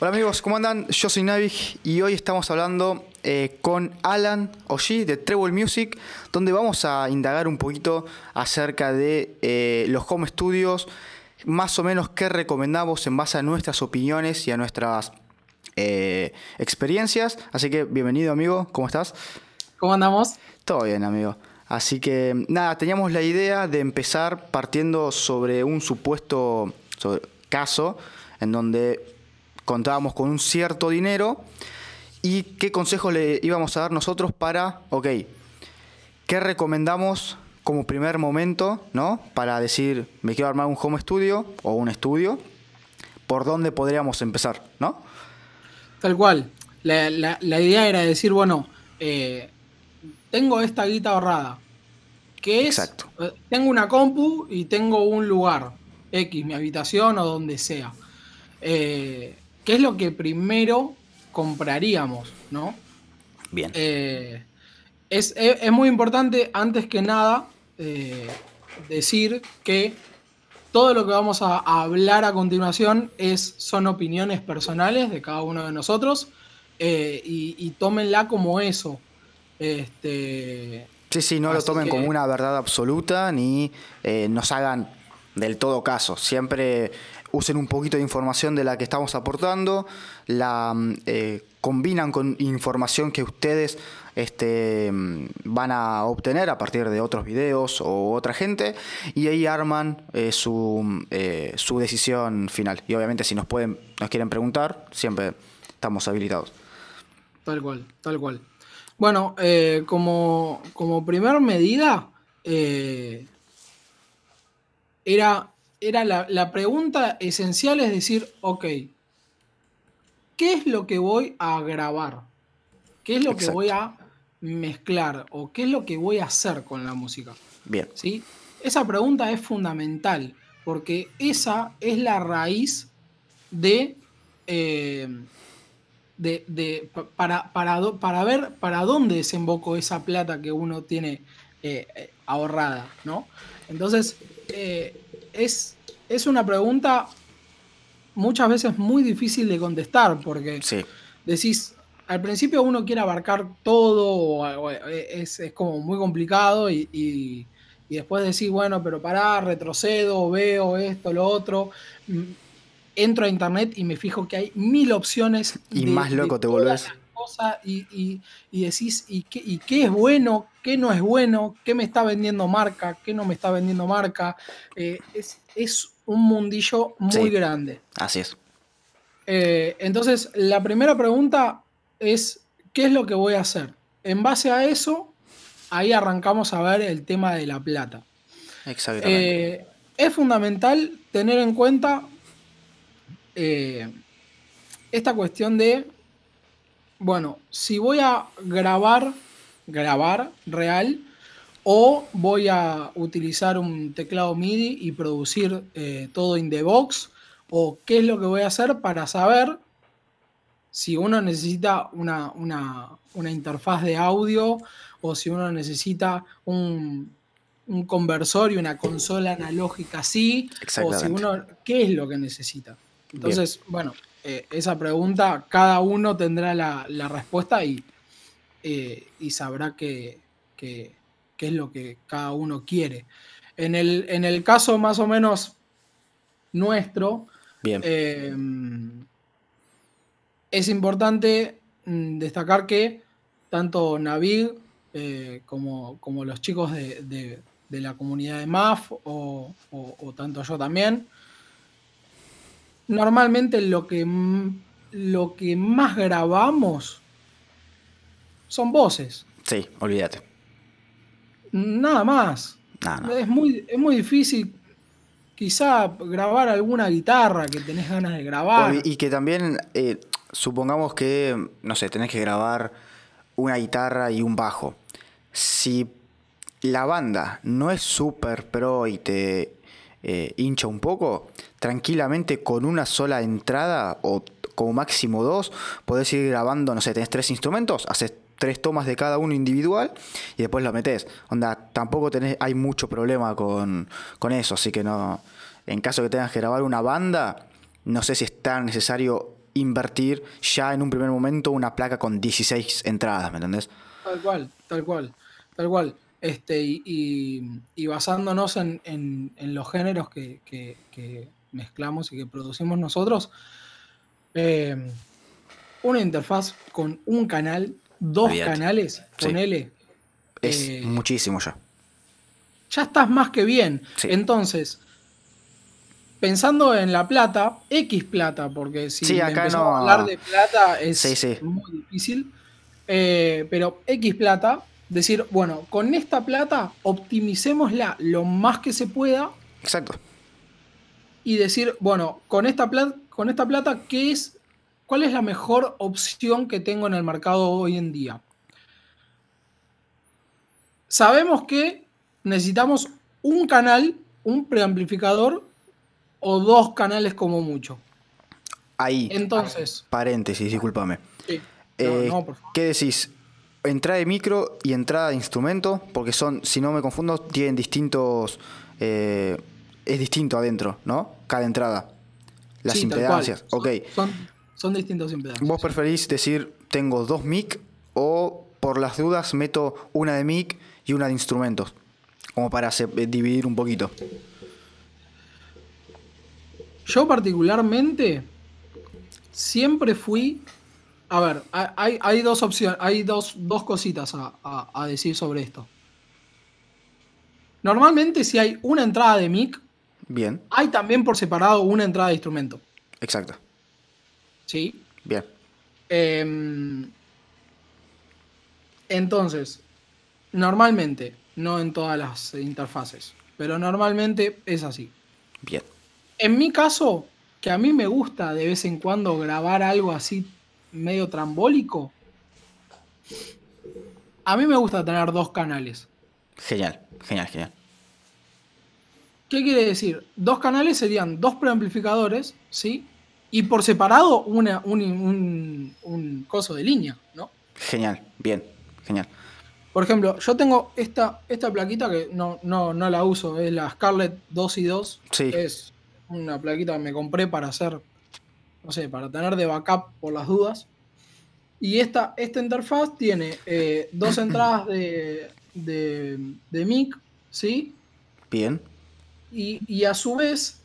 Hola amigos, ¿cómo andan? Yo soy Navig y hoy estamos hablando eh, con Alan Oji de Treble Music, donde vamos a indagar un poquito acerca de eh, los home studios, más o menos qué recomendamos en base a nuestras opiniones y a nuestras eh, experiencias. Así que bienvenido amigo, ¿cómo estás? ¿Cómo andamos? Todo bien amigo. Así que nada, teníamos la idea de empezar partiendo sobre un supuesto caso en donde contábamos con un cierto dinero y qué consejos le íbamos a dar nosotros para, ok, ¿qué recomendamos como primer momento, ¿no? Para decir, me quiero armar un home studio o un estudio, ¿por dónde podríamos empezar, ¿no? Tal cual. La, idea era decir, bueno, eh, tengo esta guita ahorrada, que es, Exacto. Eh, tengo una compu y tengo un lugar, X, mi habitación o donde sea. Eh, ¿Qué es lo que primero compraríamos, no? Bien. Eh, es, muy importante, antes que nada, eh, decir que todo lo que vamos a, hablar a continuación es, son opiniones personales de cada uno de nosotros eh, y, tómenla como eso. Este, sí, sí, no lo tomen como una verdad absoluta ni nos hagan del todo caso. Siempre usen un poquito de información de la que estamos aportando, la mm, eh, combinan con información que ustedes este, mm, van a obtener a partir de otros videos o otra gente y ahí arman eh, mm, eh, su, decisión final. Y obviamente si nos, pueden, nos quieren preguntar, siempre estamos habilitados. Tal cual, tal cual. Bueno, como, como primer medida era era la, pregunta esencial, es decir, ok, ¿qué es lo que voy a grabar? ¿Qué es lo que voy a mezclar? ¿O qué es lo que voy a hacer con la música? Bien. ¿Sí? Esa pregunta es fundamental, porque esa es la raíz de... Eh, de, de para, ver para dónde desembocó esa plata que uno tiene eh, eh, ahorrada, ¿no? Entonces, es, una pregunta muchas veces muy difícil de contestar porque decís, al principio uno quiere abarcar todo, e, es, es como muy complicado y, y, después decís, bueno, pero pará, retrocedo, veo esto, lo otro. Mm, entro a internet y me fijo que hay mil opciones. Y más loco te volvés. Cosa y, decís, y qué, es bueno? ¿Qué no es bueno? ¿Qué me está vendiendo marca? ¿Qué no me está vendiendo marca? Eh, es, un mundillo muy grande. Así es. Eh, entonces, la primera pregunta es, ¿qué es lo que voy a hacer? En base a eso, ahí arrancamos a ver el tema de la plata. Exactamente. Eh, es fundamental tener en cuenta esta cuestión de bueno, si voy a grabar, grabar real, o voy a utilizar un teclado MIDI y producir eh, todo in the box, o qué es lo que voy a hacer para saber si uno necesita una, interfaz de audio o si uno necesita un, conversor y una consola analógica así, o si uno, ¿qué es lo que necesita? Entonces, bueno, eh, esa pregunta, cada uno tendrá la, respuesta y, eh, y sabrá qué que, qué es lo que cada uno quiere. En el, caso más o menos nuestro, eh, es importante mm, destacar que tanto naví como, los chicos de, la comunidad de MAF o tanto yo también, normalmente lo que, lo que más grabamos son voces. Sí, olvídate. Nada más. Es, muy, es muy difícil quizá grabar alguna guitarra que tenés ganas de grabar. Y que también, eh, supongamos que, no sé, tenés que grabar una guitarra y un bajo. Si la banda no es súper pro y te eh, hincha un poco, tranquilamente con una sola entrada o como máximo dos, podés ir grabando, no sé, tenés tres instrumentos, haces tres tomas de cada uno individual y después lo metes. Onda, tampoco tenés, hay mucho problema con, con eso, así que no. En caso que tengas que grabar una banda, no sé si es tan necesario invertir ya en un primer momento una placa con 16 entradas, ¿me entendés? Tal cual, tal cual, tal cual. Este, y, basándonos en, los géneros que, mezclamos y que producimos nosotros, eh, una interfaz con un canal, dos canales, con L Es eh, muchísimo ya. Ya estás más que bien. Entonces, pensando en la plata, X plata, porque si acá no... a hablar de plata es muy difícil. Eh, pero X plata, Decir, bueno, con esta plata optimicémosla lo más que se pueda. Exacto. Y decir, bueno, con esta plata, con esta plata ¿qué es, ¿cuál es la mejor opción que tengo en el mercado hoy en día? Sabemos que necesitamos un canal, un preamplificador o dos canales como mucho. Ahí. Entonces. Paréntesis, discúlpame. Sí. Eh, ¿Qué decís? entrada de micro y entrada de instrumento, porque son, si no me confundo, tienen distintos. Eh, es distinto adentro, ¿no? Cada entrada. Las impedancias, ok. Son, son distintos impedancias. ¿Vos preferís decir tengo dos mic o por las dudas meto una de mic y una de instrumentos? Como para eh, dividir un poquito. Yo particularmente siempre fui a ver, hay, dos opciones, hay dos, cositas a, decir sobre esto. Normalmente, si hay una entrada de mic, bien. Hay también por separado una entrada de instrumento. Exacto. ¿Sí? Bien. Em, entonces, normalmente, no en todas las interfaces, pero normalmente es así. Bien. En mi caso, que a mí me gusta de vez en cuando grabar algo así medio trambólico, a mí me gusta tener dos canales. Genial, genial, genial. ¿Qué quiere decir? Dos canales serían dos preamplificadores, ¿sí? Y por separado una, un, un, coso de línea, ¿no? Genial, bien, genial. Por ejemplo, yo tengo esta, esta plaquita que no, no, no la uso, es la Scarlett 2 y 2. Sí. Es una plaquita que me compré para hacer no sé, para tener de backup por las dudas. Y esta, esta interfaz tiene eh, dos entradas de, de, mic, ¿sí? Bien. Y, a su vez,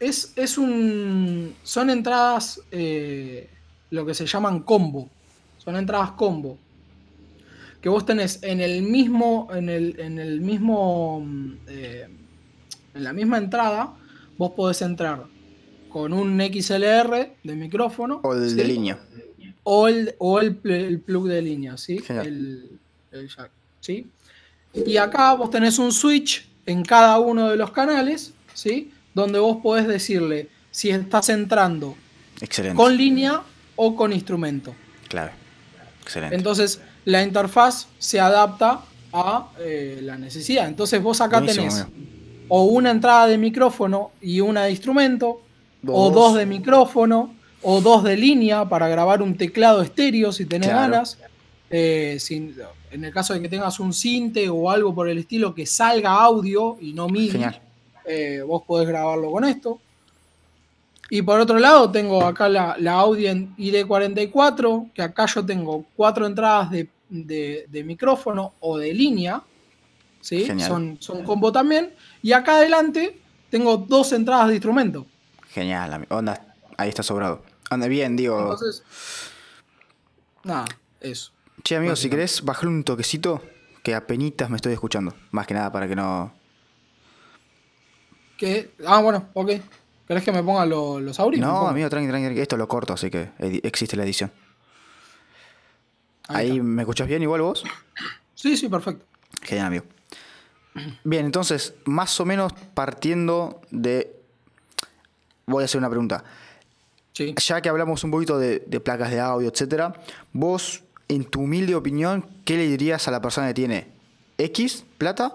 es, es un, son entradas, eh, lo que se llaman combo. Son entradas combo. Que vos tenés en el mismo, en el, mismo, mm, eh, en la misma entrada, vos podés entrar con un XLR de micrófono. O el de línea. O el, plug de línea, ¿sí? Y acá vos tenés un switch en cada uno de los canales, ¿sí? Donde vos podés decirle si estás entrando con línea o con instrumento. Claro. Excelente. Entonces, la interfaz se adapta a eh, la necesidad. Entonces, vos acá tenés o una entrada de micrófono y una de instrumento, o dos de micrófono, o dos de línea para grabar un teclado estéreo si tenés ganas. Eh, en el caso de que tengas un sinte o algo por el estilo que salga audio y no mide, eh, vos podés grabarlo con esto. Y por otro lado, tengo acá la, la Audi ID44, que acá yo tengo cuatro entradas de, micrófono o de línea. ¿sí? Son, son combo también. Y acá adelante tengo dos entradas de instrumento. Genial, onda, ahí está sobrado. Anda bien, digo. Entonces, nada, eso. Che, amigo, si querés, bajar un toquecito que penitas me estoy escuchando. Más que nada para que no. ¿Qué? Ah, bueno, ok. ¿Querés que me ponga los auriculares? No, amigo, tranqui, tranqui, Esto lo corto, así que existe la edición. Ahí, Ahí ¿me escuchás bien igual vos? Sí, sí, perfecto. Genial, amigo. Bien, entonces, más o menos partiendo de voy a hacer una pregunta. Sí. Ya que hablamos un poquito de, placas de audio, etcétera, vos, en tu humilde opinión, ¿qué le dirías a la persona que tiene X, plata?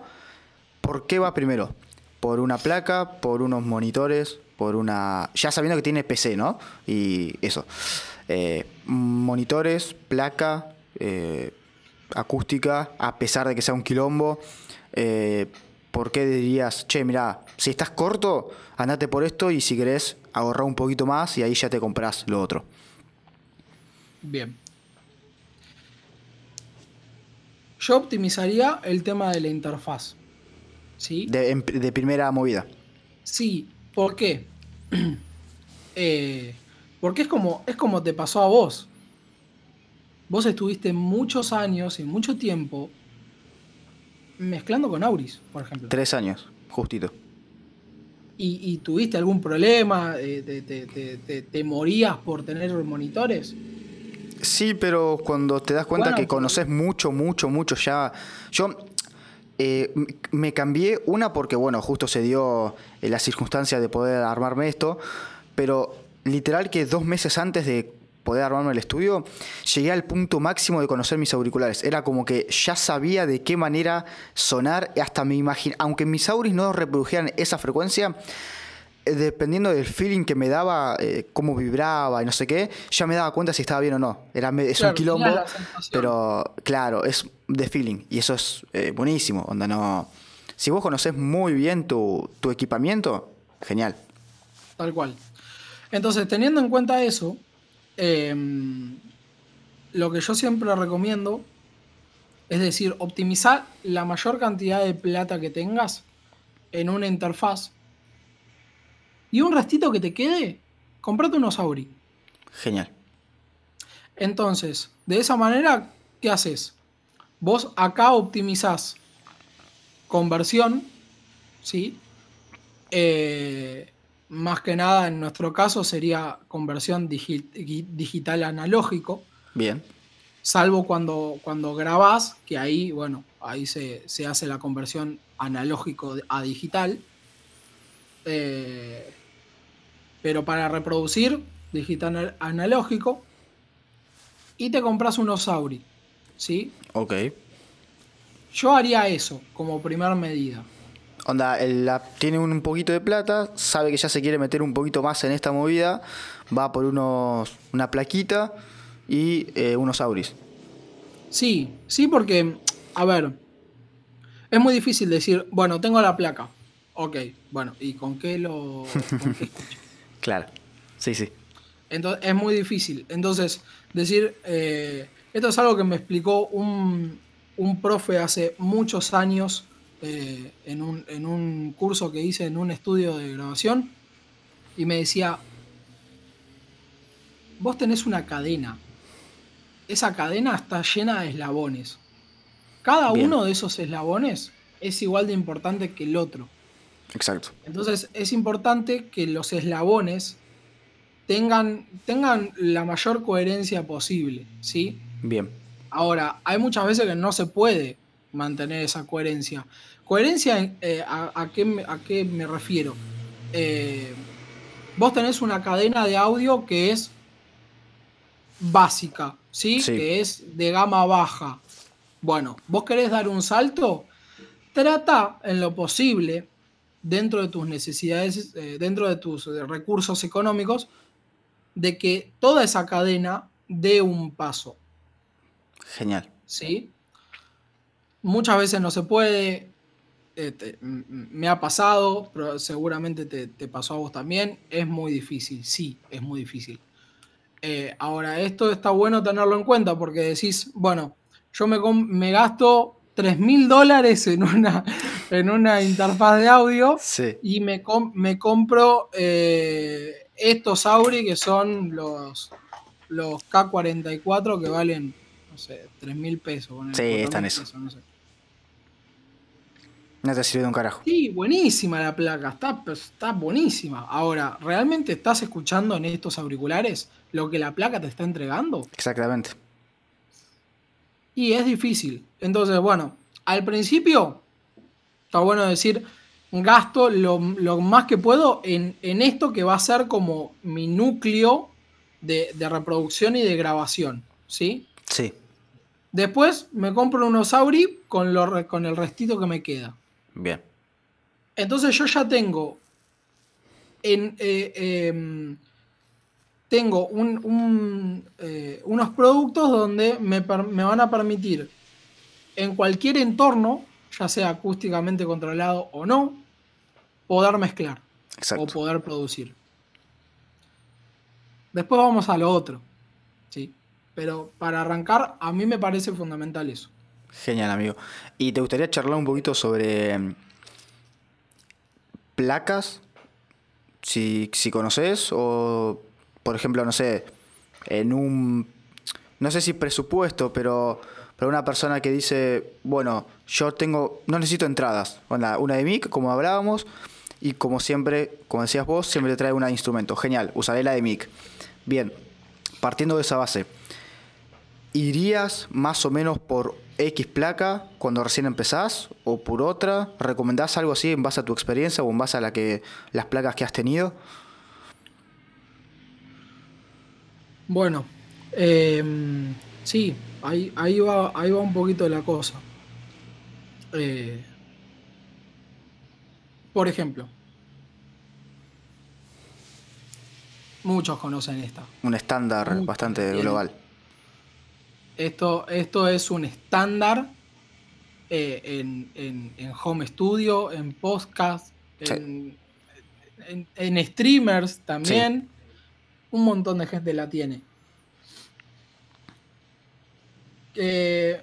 ¿Por qué va primero? ¿Por una placa? ¿Por unos monitores? ¿Por una. Ya sabiendo que tiene PC, ¿no? Y eso. Eh, monitores, placa, eh, acústica, a pesar de que sea un quilombo. Eh, ¿Por qué dirías, che, mirá, si estás corto, andate por esto y si querés, ahorrar un poquito más y ahí ya te compras lo otro? Bien. Yo optimizaría el tema de la interfaz. ¿Sí? De, primera movida. Sí, ¿por qué? Eh, porque es como, es como te pasó a vos. Vos estuviste muchos años y mucho tiempo mezclando con Auris, por ejemplo. Tres años, justito. ¿Y, tuviste algún problema? Eh, ¿Te, morías por tener monitores? Sí, pero cuando te das cuenta que conoces mucho, mucho, mucho ya. Yo eh, me cambié una porque, bueno, justo se dio eh, la circunstancia de poder armarme esto, pero literal que dos meses antes de poder armarme el estudio, llegué al punto máximo de conocer mis auriculares. Era como que ya sabía de qué manera sonar, hasta mi imagen. aunque mis auris no reprodujeran esa frecuencia, dependiendo del feeling que me daba, eh, cómo vibraba y no sé qué, ya me daba cuenta si estaba bien o no. Era, es un quilombo, pero claro, es de feeling y eso es eh, buenísimo. Onda, no. Si vos conoces muy bien tu equipamiento, genial. Tal cual. Entonces, teniendo en cuenta eso, Em, lo que yo siempre recomiendo es decir, optimizar la mayor cantidad de plata que tengas en una interfaz y un restito que te quede, comprate unos Auri. Genial. Entonces, de esa manera, ¿qué haces? Vos acá optimizás conversión, ¿sí? Eh, más que nada en nuestro caso sería conversión digital analógico. Bien. Salvo cuando, cuando grabás, que ahí, bueno, ahí se, hace la conversión analógico a digital. Eh, pero para reproducir, digital analógico. Y te compras un Osauri, ¿Sí? Ok. Yo haría eso como primera medida. Onda, la, tiene un poquito de plata, sabe que ya se quiere meter un poquito más en esta movida, va por unos, una plaquita y eh, unos auris. Sí, sí, porque, a ver, es muy difícil decir, bueno, tengo la placa. Ok, bueno, ¿y con qué lo.? claro, sí, sí. Entonces, es muy difícil. Entonces, decir, eh, esto es algo que me explicó un, un profe hace muchos años eh, en, un, curso que hice en un estudio de grabación y me decía, vos tenés una cadena, esa cadena está llena de eslabones. Cada uno de esos eslabones es igual de importante que el otro. Exacto. Entonces es importante que los eslabones tengan, tengan la mayor coherencia posible, ¿sí? Bien. Ahora, hay muchas veces que no se puede mantener esa coherencia. Coherencia, eh, a, qué, ¿a qué me refiero? Eh, vos tenés una cadena de audio que es básica, ¿sí? Que es de gama baja. Bueno, vos querés dar un salto, trata en lo posible, dentro de tus necesidades, eh, dentro de tus recursos económicos, de que toda esa cadena dé un paso. Genial. ¿Sí? muchas veces no se puede. Eh, me ha pasado, pero seguramente te, pasó a vos también. Es muy difícil, sí, es muy difícil. Eh, ahora, esto está bueno tenerlo en cuenta porque decís, bueno, yo me, me gasto 3 mil dólares en una, en una interfaz de audio y me, me compro eh, estos Auri que son los, los K44 que valen, no sé, 3 mil pesos. sí, están eso. No te sirve de un carajo. Sí, buenísima la placa, está, pues, está buenísima. Ahora, ¿realmente estás escuchando en estos auriculares lo que la placa te está entregando? Exactamente. Y es difícil. Entonces, bueno, al principio está bueno decir, gasto lo, más que puedo en, esto que va a ser como mi núcleo de, reproducción y de grabación. ¿Sí? Sí. Después me compro unos Auri con, lo, con el restito que me queda. Bien. Entonces yo ya tengo. En, eh, em, tengo eh, unos productos donde me, van a permitir en cualquier entorno, ya sea acústicamente controlado o no, poder mezclar o poder producir. Después vamos a lo otro. ¿sí? Pero para arrancar, a mí me parece fundamental eso. Genial, amigo. ¿Y te gustaría charlar un poquito sobre em, placas? Si, si conoces, o por ejemplo, no sé, en un. No sé si presupuesto, pero para una persona que dice, bueno, yo tengo, no necesito entradas, una, una de MIC, como hablábamos, y como siempre, como decías vos, siempre te trae una instrumento, genial, usaré la de MIC. Bien, partiendo de esa base, ¿irías más o menos por X placa cuando recién empezás o por otra? ¿Recomendás algo así en base a tu experiencia o en base a la que, las placas que has tenido? Bueno, em, sí, ahí, ahí, va, ahí va un poquito la cosa. Eh, por ejemplo, muchos conocen esta. Un estándar bastante global. Esto, es un estándar eh, en, home studio, en podcast, en, streamers también. Un montón de gente la tiene. Eh,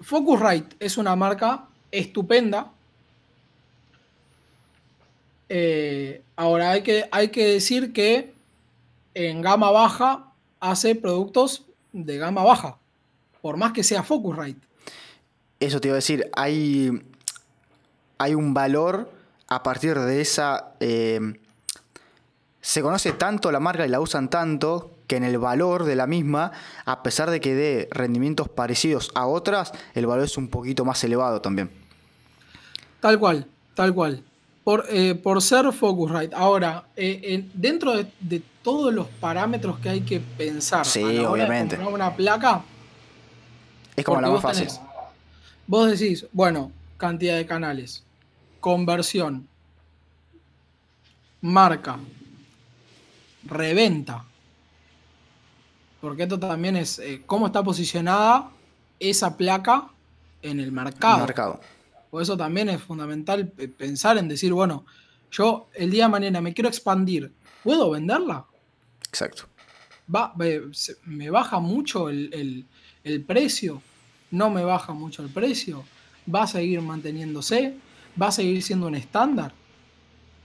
Focusrite es una marca estupenda. Eh, ahora hay que, hay que decir que en gama baja hace productos de gama baja por más que sea Focusrite. Eso te iba a decir, hay, hay un valor a partir de esa... Eh, se conoce tanto la marca y la usan tanto que en el valor de la misma, a pesar de que dé rendimientos parecidos a otras, el valor es un poquito más elevado también. Tal cual, tal cual. Por, eh, por ser Focusrite. Ahora, eh, dentro de, todos los parámetros que hay que pensar sí, obviamente. una placa, es como la vos decís, bueno, cantidad de canales, conversión, marca, reventa. Porque esto también es eh, cómo está posicionada esa placa en el mercado. mercado. Por eso también es fundamental eh, pensar en decir, bueno, yo el día de mañana me quiero expandir, ¿puedo venderla? Exacto. Eh, me baja mucho el, el, el precio no me baja mucho el precio, va a seguir manteniéndose, va a seguir siendo un estándar.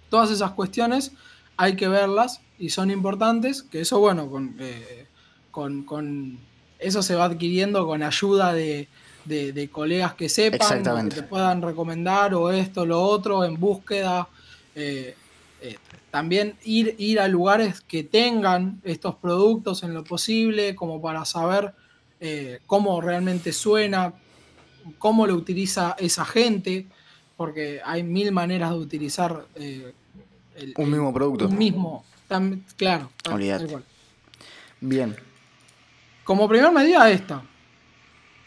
Todas esas cuestiones hay que verlas y son importantes, que eso bueno, con, eh, con, eso se va adquiriendo con ayuda de, colegas que sepan, que te puedan recomendar o esto, lo otro, en búsqueda. Eh, eh, también ir, ir a lugares que tengan estos productos en lo posible, como para saber eh, cómo realmente suena, cómo lo utiliza esa gente, porque hay mil maneras de utilizar eh, un mismo producto. Un mismo, claro. Bien. Como primera medida esta,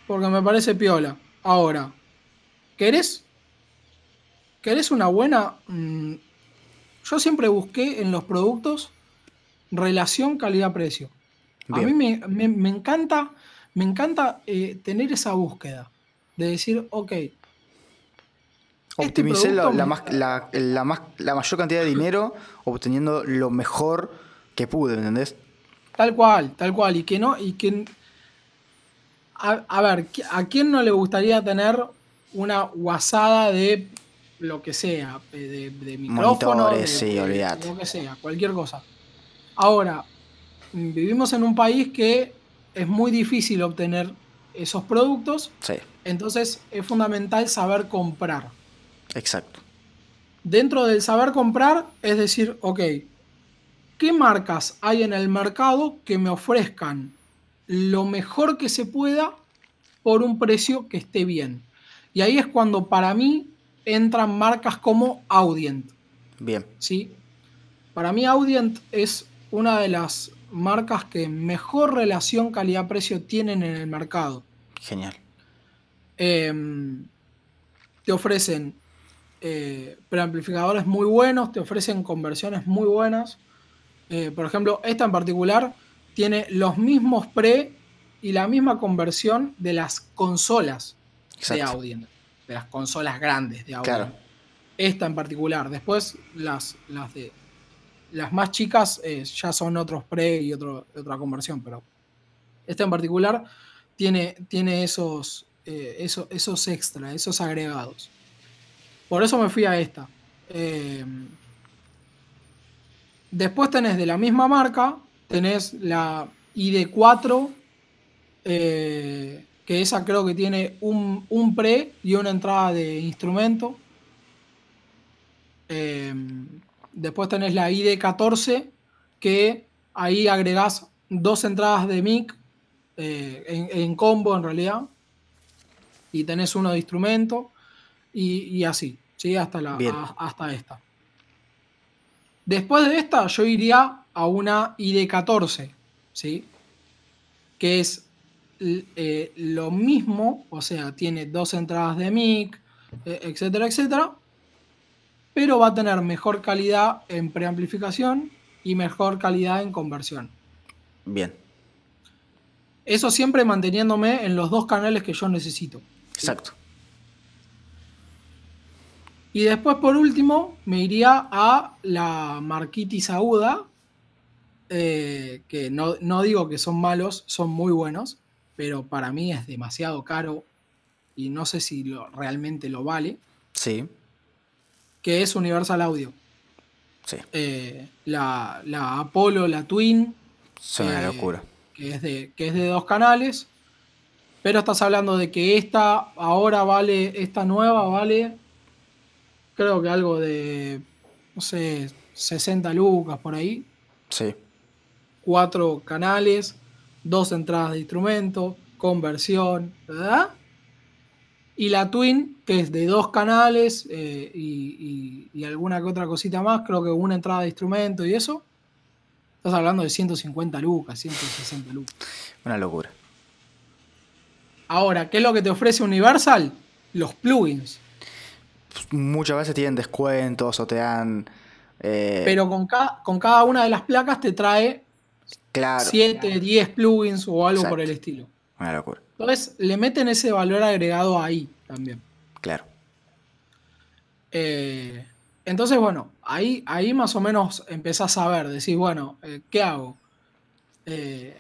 porque me parece piola. Ahora, ¿querés? ¿Querés una buena? Mm, yo siempre busqué en los productos relación calidad-precio. A mí me, me encanta me encanta eh, tener esa búsqueda de decir, ok. Este Optimicé la, la, mayor cantidad de dinero obteniendo lo mejor que pude, ¿entendés? Tal cual, tal cual. Y que no, y que. A, ver, ¿a quién no le gustaría tener una guasada de lo que sea? Eh, de, micrófono. de, Lo que sea, cualquier cosa. Ahora, vivimos en un país que es muy difícil obtener esos productos. Sí. Entonces es fundamental saber comprar. Exacto. Dentro del saber comprar, es decir, ok, ¿qué marcas hay en el mercado que me ofrezcan lo mejor que se pueda por un precio que esté bien? Y ahí es cuando para mí entran marcas como Audient. Bien. ¿Sí? Para mí Audient es una de las marcas que mejor relación calidad-precio tienen en el mercado. Genial. Em, te ofrecen eh, preamplificadores muy buenos, te ofrecen conversiones muy buenas. Eh, por ejemplo, esta en particular tiene los mismos pre y la misma conversión de las consolas de audio, de las consolas grandes de audio. Claro. Esta en particular. Después las, las de las más chicas eh, ya son otros pre y otra conversión, pero esta en particular tiene, tiene esos, eh, esos, extra, esos agregados. Por eso me fui a esta. Em, después tenés de la misma marca, tenés la ID4, eh, que esa creo que tiene un, un, pre y una entrada de instrumento. Em, Después tenés la ID14, que ahí agregás dos entradas de mic eh, en, combo en realidad. Y tenés uno de instrumento y, así, hasta, hasta esta. Después de esta yo iría a una ID14, ¿sí? que es eh, lo mismo, o sea, tiene dos entradas de mic, eh, etcétera, etcétera, pero va a tener mejor calidad en preamplificación y mejor calidad en conversión. Bien. Eso siempre manteniéndome en los dos canales que yo necesito. Exacto. Y después, por último, me iría a la Marquitis Aguda, eh, que no, digo que son malos, son muy buenos, pero para mí es demasiado caro y no sé si realmente lo vale. Sí que es Universal Audio. Eh, la, la, Apollo, la Twin. una eh, locura. Que es, de, que es de dos canales. Pero estás hablando de que esta ahora vale, esta nueva vale, creo que algo de, no sé, 60 lucas por ahí. Sí. Cuatro canales, dos entradas de instrumento, conversión, ¿verdad? Y la Twin, que es de dos canales eh, y, alguna que otra cosita más, creo que una entrada de instrumento y eso. Estás hablando de 150 lucas, 160 lucas. Una locura. Ahora, ¿qué es lo que te ofrece Universal? Los plugins. Pues, muchas veces tienen descuentos o te dan. Eh, Pero con, con cada una de las placas te trae 7, 10 plugins o algo por el estilo. Una locura. Entonces, le meten ese valor agregado ahí también. Claro. Eh, entonces, bueno, ahí, ahí más o menos empezás a ver, decís, bueno, eh, ¿qué hago? Eh,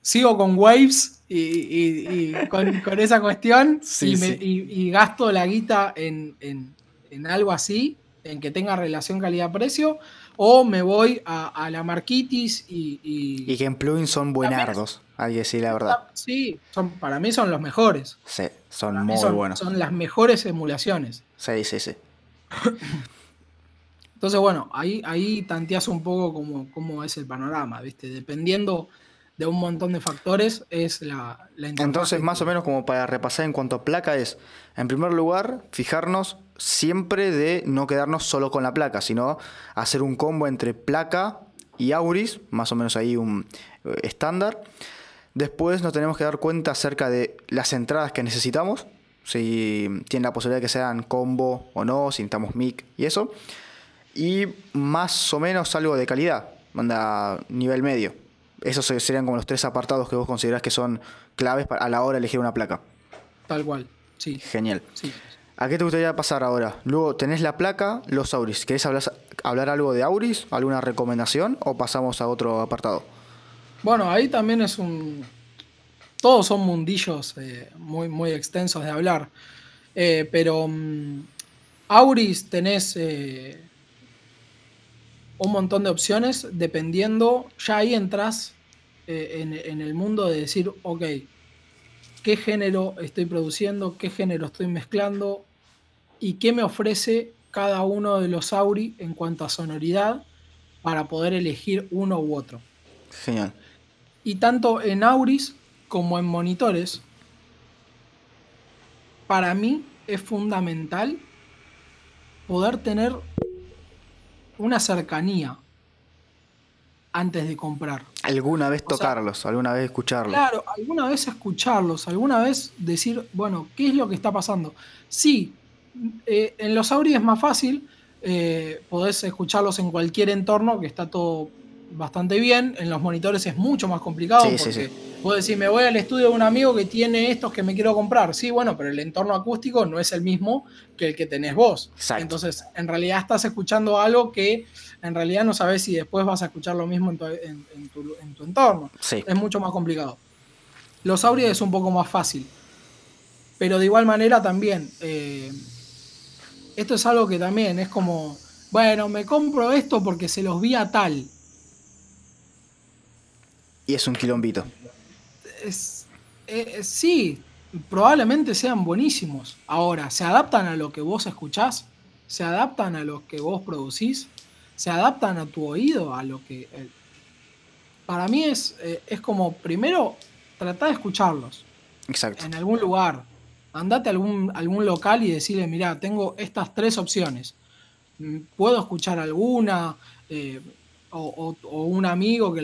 sigo con Waves y, con, esa cuestión y, y, gasto la guita en, en algo así en que tenga relación calidad-precio, o me voy a, la Marquitis y, y, que en plugin son buenardos, hay que decir la verdad. Sí, son, para mí son los mejores. Sí, son muy buenos. Son las mejores emulaciones. Sí, sí, sí. Entonces, bueno, ahí, ahí tanteas un poco cómo, cómo es el panorama, ¿viste? Dependiendo de un montón de factores es la, la Entonces, más o menos como para repasar en cuanto a placa es, en primer lugar, fijarnos siempre de no quedarnos solo con la placa, sino hacer un combo entre placa y auris, más o menos ahí un eh, estándar. Después nos tenemos que dar cuenta acerca de las entradas que necesitamos, si tiene la posibilidad de que sean combo o no, si necesitamos mic y eso. Y más o menos algo de calidad, manda nivel medio. Esos serían como los tres apartados que vos considerás que son claves a la hora de elegir una placa. Tal cual, sí. Genial. Sí. ¿A qué te gustaría pasar ahora? Luego tenés la placa, los auris. ¿Querés hablar, hablar algo de auris? ¿Alguna recomendación? ¿O pasamos a otro apartado? Bueno, ahí también es un... Todos son mundillos eh, muy, muy extensos de hablar. Eh, pero mm, auris tenés eh, un montón de opciones dependiendo, ya ahí entras en el mundo de decir, ok, qué género estoy produciendo, qué género estoy mezclando, y qué me ofrece cada uno de los Auri en cuanto a sonoridad para poder elegir uno u otro. Genial. Y tanto en Auris como en monitores, para mí es fundamental poder tener una cercanía antes de comprar. Alguna vez tocarlos, alguna vez escucharlos. Claro, alguna vez escucharlos, alguna vez decir, bueno, ¿qué es lo que está pasando? Sí, eh, en los Auris es más fácil, eh, podés escucharlos en cualquier entorno, que está todo bastante bien. En los monitores es mucho más complicado. porque Vos decís, me voy al estudio de un amigo que tiene estos que me quiero comprar. Sí, bueno, pero el entorno acústico no es el mismo que el que tenés vos. Entonces, en realidad estás escuchando algo que en realidad no sabes si después vas a escuchar lo mismo en tu, entorno. Es mucho más complicado. Los auris es un poco más fácil. Pero de igual manera también. Eh, esto es algo que también es como, bueno, me compro esto porque se los vi a tal. Y es un quilombito. Eh, eh, sí, probablemente sean buenísimos. Ahora, ¿se adaptan a lo que vos escuchás? ¿Se adaptan a lo que vos producís? ¿Se adaptan a tu oído? A lo que. Eh, para mí es, es como, primero, tratar de escucharlos. Exacto. En algún lugar andate a algún, algún local y decirle, mira, tengo estas tres opciones. Mm, ¿Puedo escuchar alguna? Eh, o, un amigo que,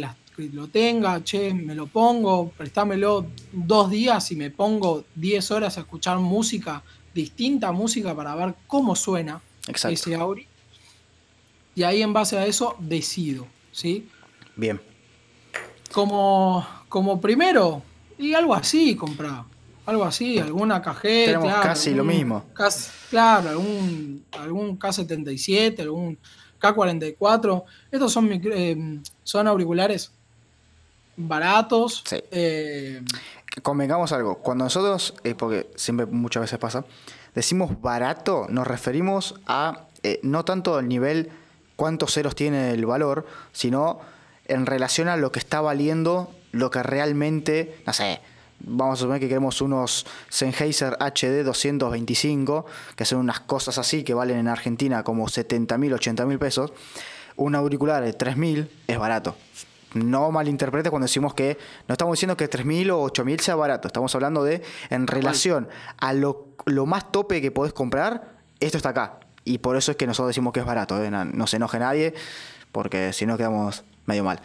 lo tenga, che, me lo pongo, préstamelo dos días y me pongo 10 horas a escuchar música, distinta música para ver cómo suena ese Auri. Y ahí en base a eso decido, ¿sí? Bien. Como, como primero, y algo así compraba. Algo así, alguna cajeta. Tenemos casi lo mismo. claro, algún, algún K77, algún K44. Estos son, micro, eh, son auriculares baratos. Eh, Convengamos algo. Cuando nosotros, porque siempre muchas veces pasa, decimos barato, nos referimos a eh, no tanto al nivel cuántos ceros tiene el valor, sino en relación a lo que está valiendo lo que realmente, no sé, vamos a suponer que queremos unos Sennheiser HD 225, que son unas cosas así que valen en Argentina como 70 mil, 80 mil pesos, un auricular de 3.000 es barato. No malinterprete cuando decimos que no estamos diciendo que 3.000 o 8.000 sea barato, estamos hablando de en relación a lo, más tope que podés comprar, esto está acá. Y por eso es que nosotros decimos que es barato, ¿eh? no, se enoje nadie, porque si no quedamos medio mal.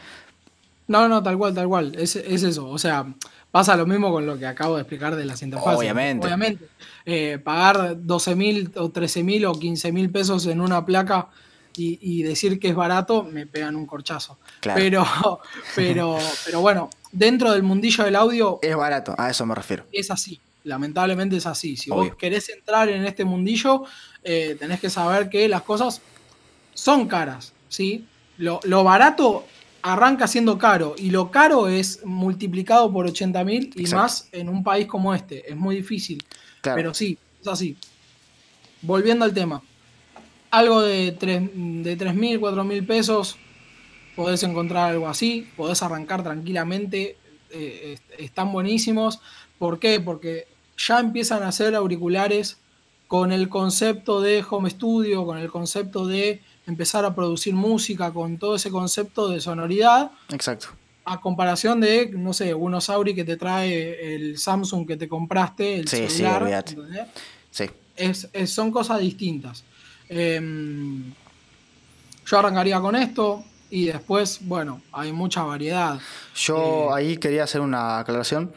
No, no, tal cual, tal cual. Es, es, eso. O sea, Pasa lo mismo con lo que acabo de explicar de las interfaces. Obviamente. Obviamente. Eh, pagar 12 mil o 13 mil o 15 mil pesos en una placa y, decir que es barato, me pegan un corchazo. Pero, pero, pero bueno, dentro del mundillo del audio. Es barato, a eso me refiero. Es así. Lamentablemente es así. Si vos querés entrar en este mundillo, eh, tenés que saber que las cosas son caras. ¿sí? Lo, lo barato arranca siendo caro y lo caro es multiplicado por mil y más en un país como este. Es muy difícil. Pero sí, es así. Volviendo al tema. Algo de mil de mil pesos, podés encontrar algo así, podés arrancar tranquilamente, eh, están buenísimos. ¿Por qué? Porque ya empiezan a hacer auriculares con el concepto de home studio, con el concepto de empezar a producir música con todo ese concepto de sonoridad. Exacto. A comparación de, no sé, unos Auri que te trae el Samsung que te compraste, el sí, Sí, sí. Es, son cosas distintas. Em, yo arrancaría con esto y después, bueno, hay mucha variedad. Yo eh, ahí quería hacer una aclaración.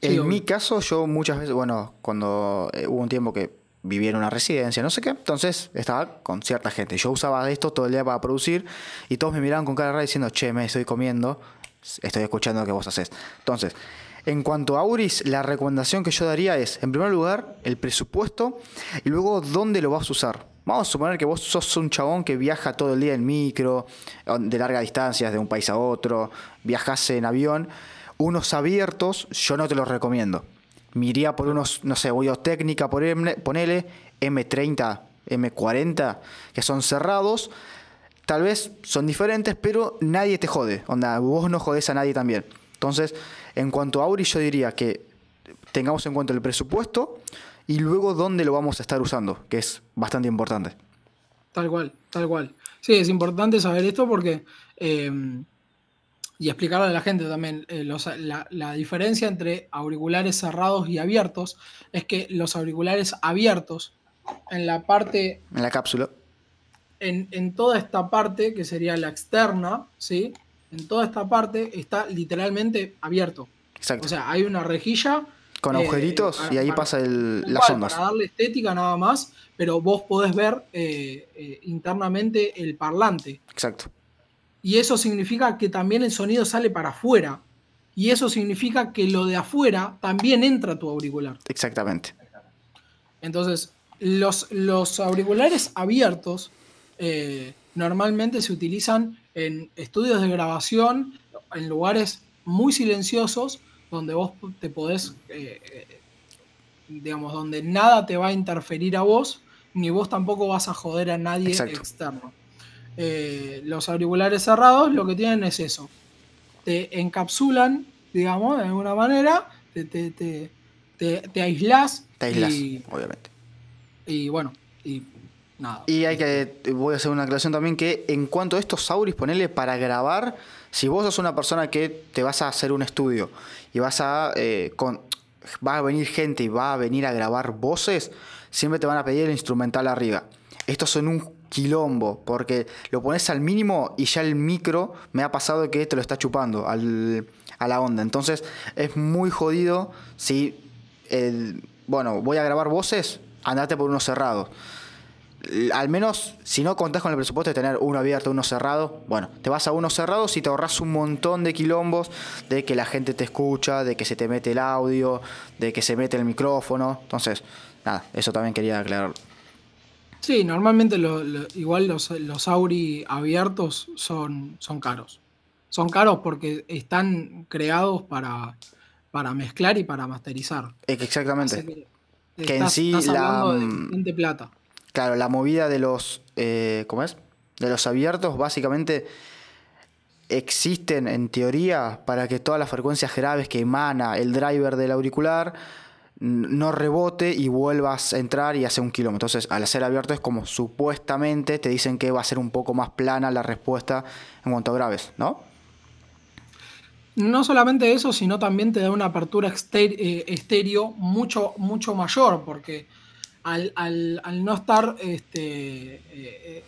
En mi caso, yo muchas veces, bueno, cuando eh, hubo un tiempo que vivía en una residencia, no sé qué. Entonces estaba con cierta gente. Yo usaba esto todo el día para producir y todos me miraban con cara rara diciendo, che, me estoy comiendo, estoy escuchando lo que vos haces. Entonces, en cuanto a Auris, la recomendación que yo daría es, en primer lugar, el presupuesto y luego dónde lo vas a usar. Vamos a suponer que vos sos un chabón que viaja todo el día en micro, de largas distancias, de un país a otro, viajase en avión. Unos abiertos, yo no te los recomiendo miría por unos, no sé, voy a técnica, ponele M30, M40, que son cerrados. Tal vez son diferentes, pero nadie te jode. Onda, vos no jodes a nadie también. Entonces, en cuanto a Auri, yo diría que tengamos en cuenta el presupuesto y luego dónde lo vamos a estar usando, que es bastante importante. Tal cual, tal cual. Sí, es importante saber esto porque eh, y explicarle a la gente también, eh, la, diferencia entre auriculares cerrados y abiertos es que los auriculares abiertos en la parte... En la cápsula. En, toda esta parte, que sería la externa, ¿sí? En toda esta parte está literalmente abierto. Exacto. O sea, hay una rejilla... Con eh, agujeritos y ahí pasa el, las ondas. Para darle estética nada más, pero vos podés ver eh, internamente el parlante. Exacto. Y eso significa que también el sonido sale para afuera. Y eso significa que lo de afuera también entra a tu auricular. Exactamente. Entonces, los, los auriculares abiertos eh, normalmente se utilizan en estudios de grabación, en lugares muy silenciosos, donde vos te podés, eh, eh, digamos, donde nada te va a interferir a vos, ni vos tampoco vas a joder a nadie externo. Eh, los auriculares cerrados lo que tienen es eso. Te encapsulan, digamos, de alguna manera, te, te, te, aislas. obviamente. Y bueno, y nada. Y hay que, voy a hacer una aclaración también que en cuanto a estos auris, ponele para grabar, si vos sos una persona que te vas a hacer un estudio y vas a, eh, va a venir gente y va a venir a grabar voces, siempre te van a pedir el instrumental arriba. Estos son un quilombo, porque lo pones al mínimo y ya el micro me ha pasado que te lo está chupando al, a la onda. Entonces es muy jodido si, bueno, voy a grabar voces, andate por uno cerrado. Al menos si no contás con el presupuesto de tener uno abierto, uno cerrado, bueno, te vas a uno cerrado si te ahorras un montón de quilombos de que la gente te escucha, de que se te mete el audio, de que se mete el micrófono. Entonces, nada, eso también quería aclararlo. Sí, normalmente igual los, los Auri abiertos son, son caros. Son caros porque están creados para, para mezclar y para masterizar. Exactamente. Que, en sí la. Mm, plata. Claro, la movida de los. Eh, ¿Cómo es? De los abiertos, básicamente existen en teoría para que todas las frecuencias graves que emana el driver del auricular no rebote y vuelvas a entrar y hace un kilómetro. Entonces, al hacer abierto es como supuestamente te dicen que va a ser un poco más plana la respuesta en cuanto a graves, ¿no? No solamente eso, sino también te da una apertura eh, estéreo mucho, mucho mayor, porque al, no estar este, eh,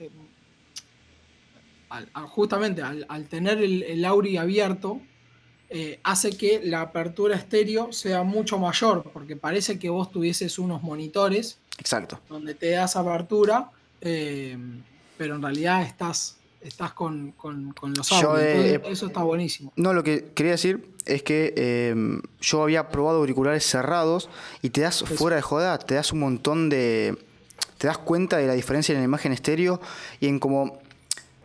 eh, justamente al, tener el, el Auri abierto, eh, hace que la apertura estéreo sea mucho mayor, porque parece que vos tuvieses unos monitores. Exacto. Donde te das apertura, eh, pero en realidad estás, estás con, los audios. Eh, eso está buenísimo. No, lo que quería decir es que em, yo había probado auriculares cerrados y te das, fuera de joda, te das un montón de. Te das cuenta de la diferencia en la imagen estéreo y en cómo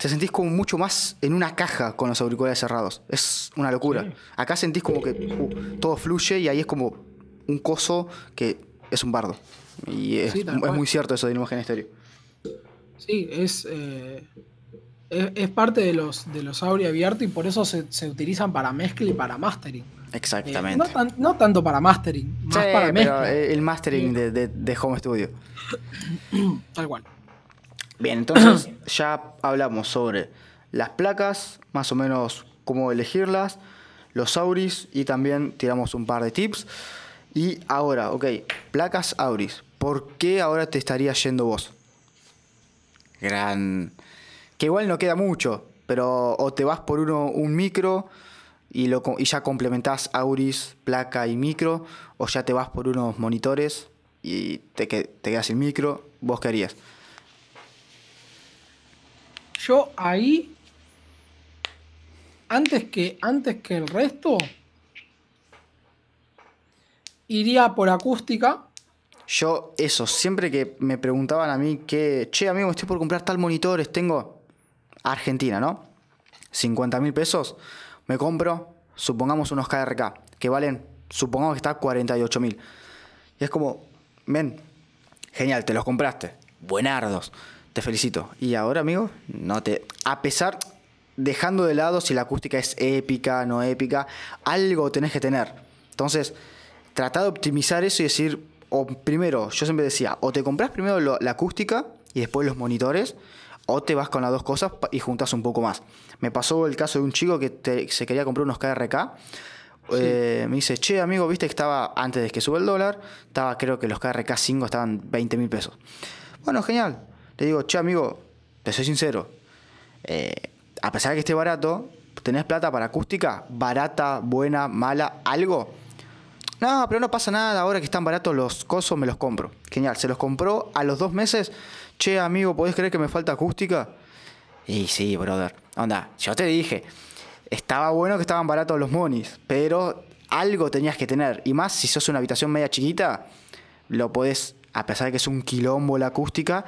te sentís como mucho más en una caja con los auriculares cerrados. Es una locura. Acá sentís como que uh, todo fluye y ahí es como un coso que es un bardo. Y es, muy cierto eso de imagen estéreo. Sí, eh, es, es, parte de los, de los abierto y por eso se, utilizan para mezcla y para mastering. Exactamente. Eh, no, tanto para mastering, más para mezcla. Eh, el mastering de, de Home Studio. Tal cual. Bien, entonces ya hablamos sobre las placas, más o menos cómo elegirlas, los auris y también tiramos un par de tips. Y ahora, ok, placas auris. ¿Por qué ahora te estarías yendo vos? Gran. Que igual no queda mucho, pero o te vas por uno un micro y, lo, y ya complementás auris, placa y micro, o ya te vas por unos monitores y te, te quedas sin micro, vos qué harías yo ahí, antes que, antes que el resto, iría por acústica. Yo, eso, siempre que me preguntaban a mí que, che, amigo, estoy por comprar tal monitores, tengo Argentina, ¿no? 50 mil pesos, me compro, supongamos unos KRK, que valen, supongamos que está 48 mil. Y es como, ven, genial, te los compraste, buenardos te felicito. Y ahora, amigo, no te. A pesar, dejando de lado si la acústica es épica, no épica, algo tenés que tener. Entonces, trata de optimizar eso y decir, o primero, yo siempre decía, o te compras primero la acústica y después los monitores, o te vas con las dos cosas y juntas un poco más. Me pasó el caso de un chico que se quería comprar unos KRK. Eh, me dice, che, amigo, viste que estaba, antes de que sube el dólar, estaba, creo que los KRK 5 estaban 20 mil pesos. Bueno, genial le digo, che amigo, te soy sincero, eh, a pesar de que esté barato, ¿tenés plata para acústica? ¿Barata, buena, mala, algo? No, pero no pasa nada, ahora que están baratos los cosos me los compro. Genial, se los compró a los dos meses. Che, amigo, ¿podés creer que me falta acústica? Y sí, brother. Onda, yo te dije, estaba bueno que estaban baratos los monis, pero algo tenías que tener. Y más si sos una habitación media chiquita, lo podés, a pesar de que es un quilombo la acústica,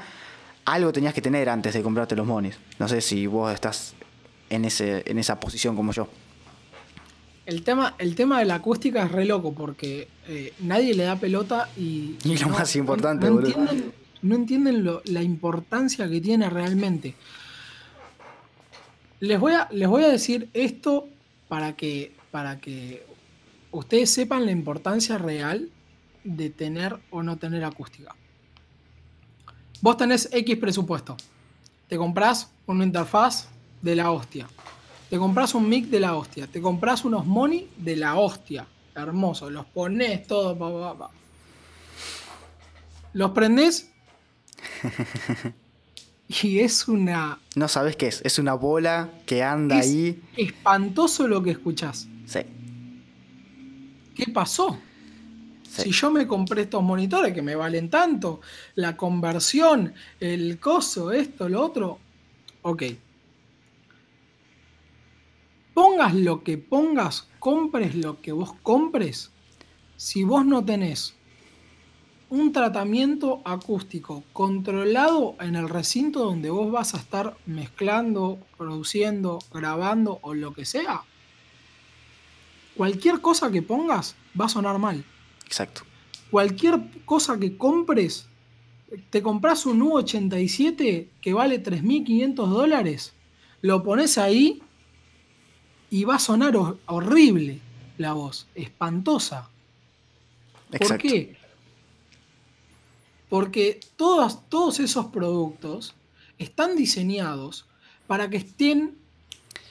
algo tenías que tener antes de comprarte los monis. No sé si vos estás en, ese, en esa posición como yo. El tema, el tema de la acústica es re loco porque eh, nadie le da pelota y. lo más importante, no, Entienden, la importancia que tiene realmente. Les voy a, les voy a decir esto para que, para que ustedes sepan la importancia real de tener o no tener acústica. Vos tenés X presupuesto. Te compras una interfaz de la hostia. Te compras un mic de la hostia. Te compras unos money de la hostia. Hermoso. Los pones todo. Los prendés. y es una. No sabes qué es. Es una bola que anda ahí. Espantoso lo que escuchás. Sí. ¿Qué pasó? Si yo me compré estos monitores que me valen tanto, la conversión, el coso, esto, lo otro, ok. Pongas lo que pongas, compres lo que vos compres, si vos no tenés un tratamiento acústico controlado en el recinto donde vos vas a estar mezclando, produciendo, grabando o lo que sea, cualquier cosa que pongas va a sonar mal. Exacto. Cualquier cosa que compres, te compras un U87 que vale 3.500 dólares, lo pones ahí y va a sonar horrible la voz, espantosa. ¿Por qué? Porque todos esos productos están diseñados para que estén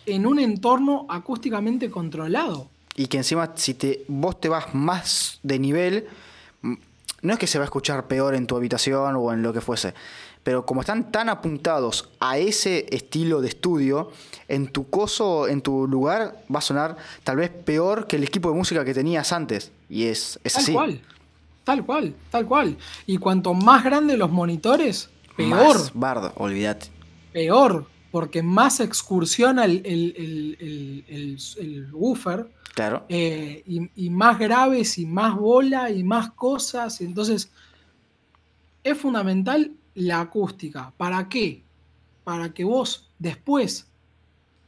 en un entorno acústicamente controlado y que encima si te, vos te vas más de nivel, mm, no es que se va a escuchar peor en tu habitación o en lo que fuese, pero como están tan apuntados a ese estilo de estudio, en tu coso, en tu lugar, va a sonar tal vez peor que el equipo de música que tenías antes. Y es, es tal Cual, tal cual, tal cual. Y cuanto más grandes los monitores, peor. Más bardo, olvídate. Peor, porque más excursiona el, woofer. Eh, y, más graves y más bola y más cosas. entonces es fundamental la acústica. ¿Para qué? Para que vos después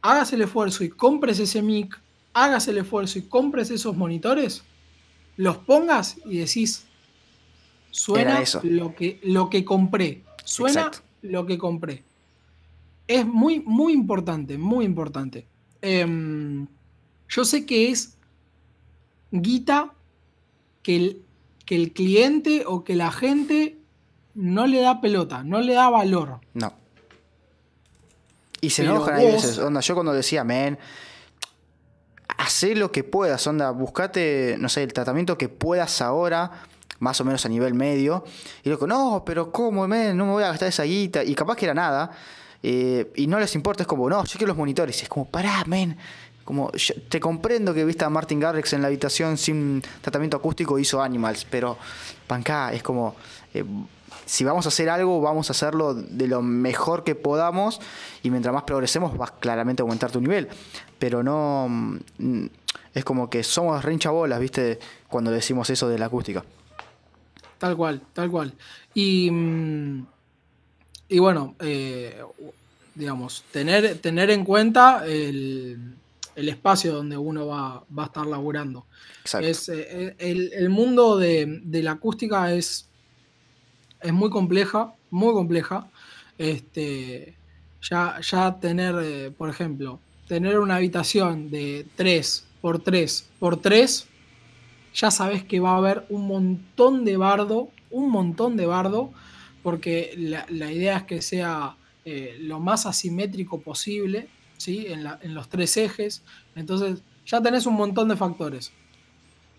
hagas el esfuerzo y compres ese mic, hagas el esfuerzo y compres esos monitores, los pongas y decís, suena Lo, que, lo que compré. Suena lo que compré. Es muy, muy importante, muy importante. Em, yo sé que es guita que el, que el cliente o que la gente no le da pelota, no le da valor. No. Y se enojan a Onda, yo cuando decía, men, hace lo que puedas, onda, buscate, no sé, el tratamiento que puedas ahora más o menos a nivel medio. Y luego no, pero ¿cómo, men? No me voy a gastar esa guita. Y capaz que era nada, eh, y no les importa, es como, no, yo quiero los monitores, es como, pará, men, como, te comprendo que viste a Martin Garrix en la habitación sin tratamiento acústico, hizo Animals, pero pancá, es como, eh, si vamos a hacer algo, vamos a hacerlo de lo mejor que podamos y mientras más progresemos vas claramente a aumentar tu nivel, pero no, mm, es como que somos rinchabolas, viste, cuando decimos eso de la acústica. Tal cual, tal cual. Y... Mm, y bueno, eh, digamos, tener, tener en cuenta el, espacio donde uno va, a estar laburando. Exacto. Eh, eh, el, mundo de, la acústica es, es muy compleja, muy compleja. Este, ya, ya tener, por ejemplo, tener una habitación de 3 por 3 por 3, ya sabes que va a haber un montón de bardo, un montón de bardo porque la, idea es que sea eh, lo más asimétrico posible, ¿sí? En, los tres ejes. Entonces, ya tenés un montón de factores.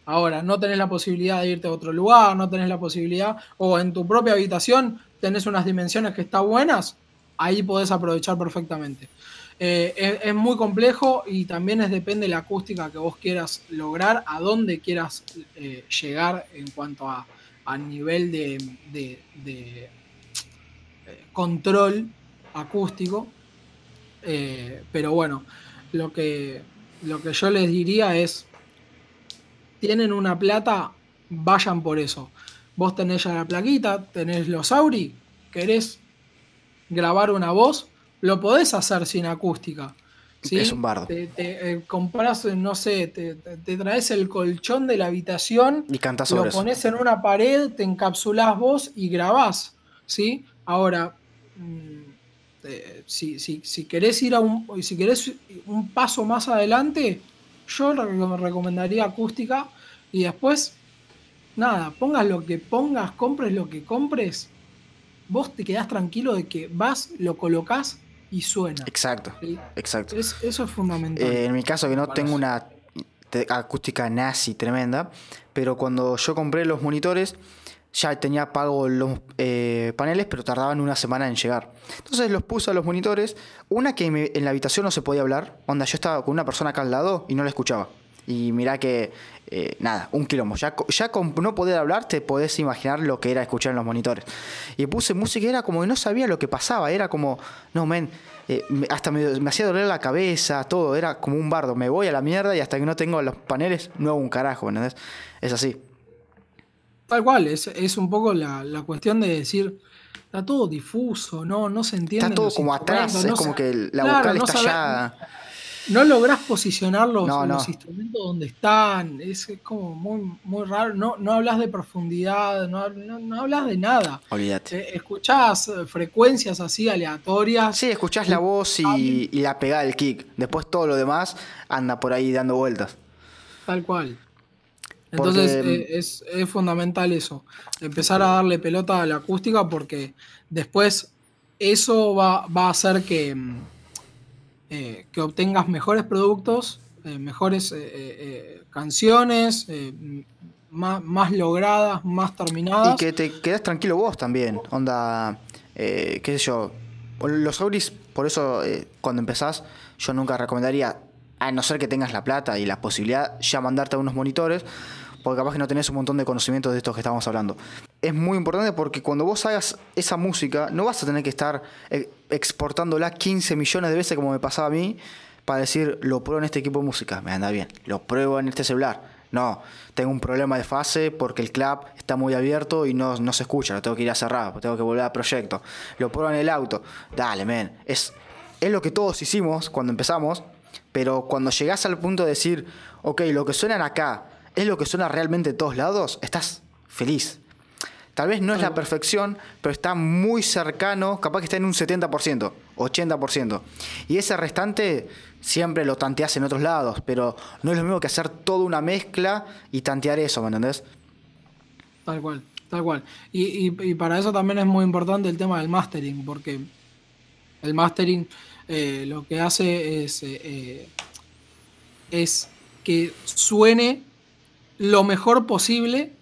Ahora, no tenés la posibilidad de irte a otro lugar, no tenés la posibilidad, o en tu propia habitación tenés unas dimensiones que están buenas, ahí podés aprovechar perfectamente. Eh, es, muy complejo y también es, depende de la acústica que vos quieras lograr, a dónde quieras eh, llegar en cuanto a, a nivel de, eh, control acústico. Eh, pero bueno, lo que, lo que yo les diría es, tienen una plata, vayan por eso. Vos tenés ya la plaquita, tenés los Auri, querés grabar una voz, lo podés hacer sin acústica. Es un bardo. Te, eh, compras, eh, no sé, te, traes el colchón de la habitación. Y Lo pones en una pared, te encapsulás vos y grabás, ¿sí? Ahora, mm, eh, si, si, querés ir a un, si un paso más adelante, yo me recomendaría acústica y después, nada, pongas lo que pongas, compres lo que compres, vos te quedás tranquilo de que vas, lo colocas y suena. Exacto, exacto. eso es fundamental. Eh, en mi caso, que no tengo una acústica nazi tremenda, pero cuando yo compré los monitores, ya tenía pago los eh, paneles, pero tardaban una semana en llegar. Entonces los puse a los monitores, una que en la habitación no se podía hablar, onda yo estaba con una persona acá al lado y no la escuchaba. Y mirá que, eh, nada, un quilombo. Ya, con no poder hablar, te podés imaginar lo que era escuchar en los monitores. Y puse música y era como que no sabía lo que pasaba. Era como, no, men, eh, hasta me, hacía doler la cabeza, todo. Era como un bardo. Me voy a la mierda y hasta que no tengo los paneles, no hago un carajo, Es así. Tal cual, es, un poco la, cuestión de decir está todo difuso, no, no se entiende. Está todo como atrás, es como que la vocal no lográs posicionar los, instrumentos donde están, es, como muy, raro, no, no hablas de profundidad, no, hablas de nada. Olvídate. Eh, escuchás eh, frecuencias así aleatorias. Sí, escuchás la voz y, la pegada del kick, después todo lo demás anda por ahí dando vueltas. Tal cual. Entonces eh, es, fundamental eso, empezar a darle pelota a la acústica porque después eso va, va a hacer que mm, eh, que obtengas mejores productos, eh, mejores eh, canciones, más, más, logradas, más terminadas. Y que te quedas tranquilo vos también, onda, qué sé yo. Los auris, por eso cuando empezás, yo nunca recomendaría, a no ser que tengas la plata y la posibilidad, ya mandarte a unos monitores, porque capaz que no tenés un montón de conocimientos de estos que estábamos hablando. Es muy importante porque cuando vos hagas esa música, no vas a tener que estar exportándola 15 millones de veces como me pasaba a mí para decir, lo pruebo en este equipo de música, me anda bien, lo pruebo en este celular. No, tengo un problema de fase porque el club está muy abierto y no, se escucha, lo tengo que ir a cerrar, pues tengo que volver a proyecto. Lo pruebo en el auto. Dale, men. Es, es lo que todos hicimos cuando empezamos, pero cuando llegas al punto de decir, ok, lo que suenan acá es lo que suena realmente en todos lados, estás feliz, Tal vez no es la perfección, pero está muy cercano, capaz que está en un 70%, 80%. Y ese restante siempre lo tanteas en otros lados, pero no es lo mismo que hacer toda una mezcla y tantear eso, ¿me entendés? Tal cual, tal cual. Y, para eso también es muy importante el tema del mastering, porque el mastering eh, lo que hace es, eh, es que suene lo mejor posible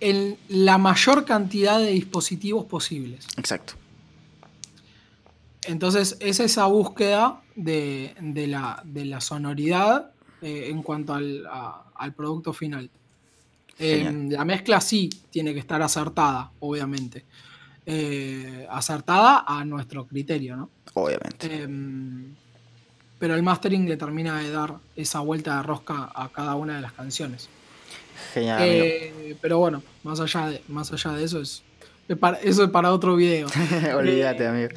en la mayor cantidad de dispositivos posibles. Exacto. Entonces es esa búsqueda de, la, sonoridad eh, en cuanto al, producto final. Em, la mezcla sí tiene que estar acertada, obviamente. Eh, acertada a nuestro criterio, ¿no? Obviamente. Em, pero el mastering le termina de dar esa vuelta de rosca a cada una de las canciones. Genial. Eh, pero bueno, más allá de, más allá de eso, es, eso es para otro video. Olvídate, amigo.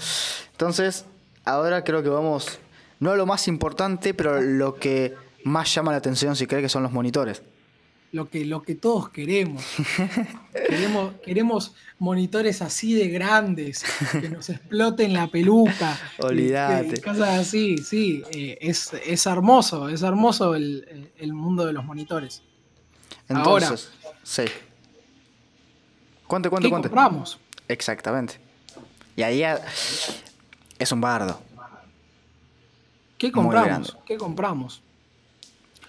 Entonces, ahora creo que vamos, no a lo más importante, pero lo que más llama la atención si crees que son los monitores. Lo que, lo que todos queremos. queremos. monitores así de grandes, que nos exploten la peluca. Olvídate. Cosas así, sí. Eh, es, hermoso, es hermoso el, el mundo de los monitores. Entonces, sí. ¿Cuánto, Cuente, cuente, qué compramos? Exactamente. Y ahí es un bardo. ¿Qué compramos? ¿Qué compramos?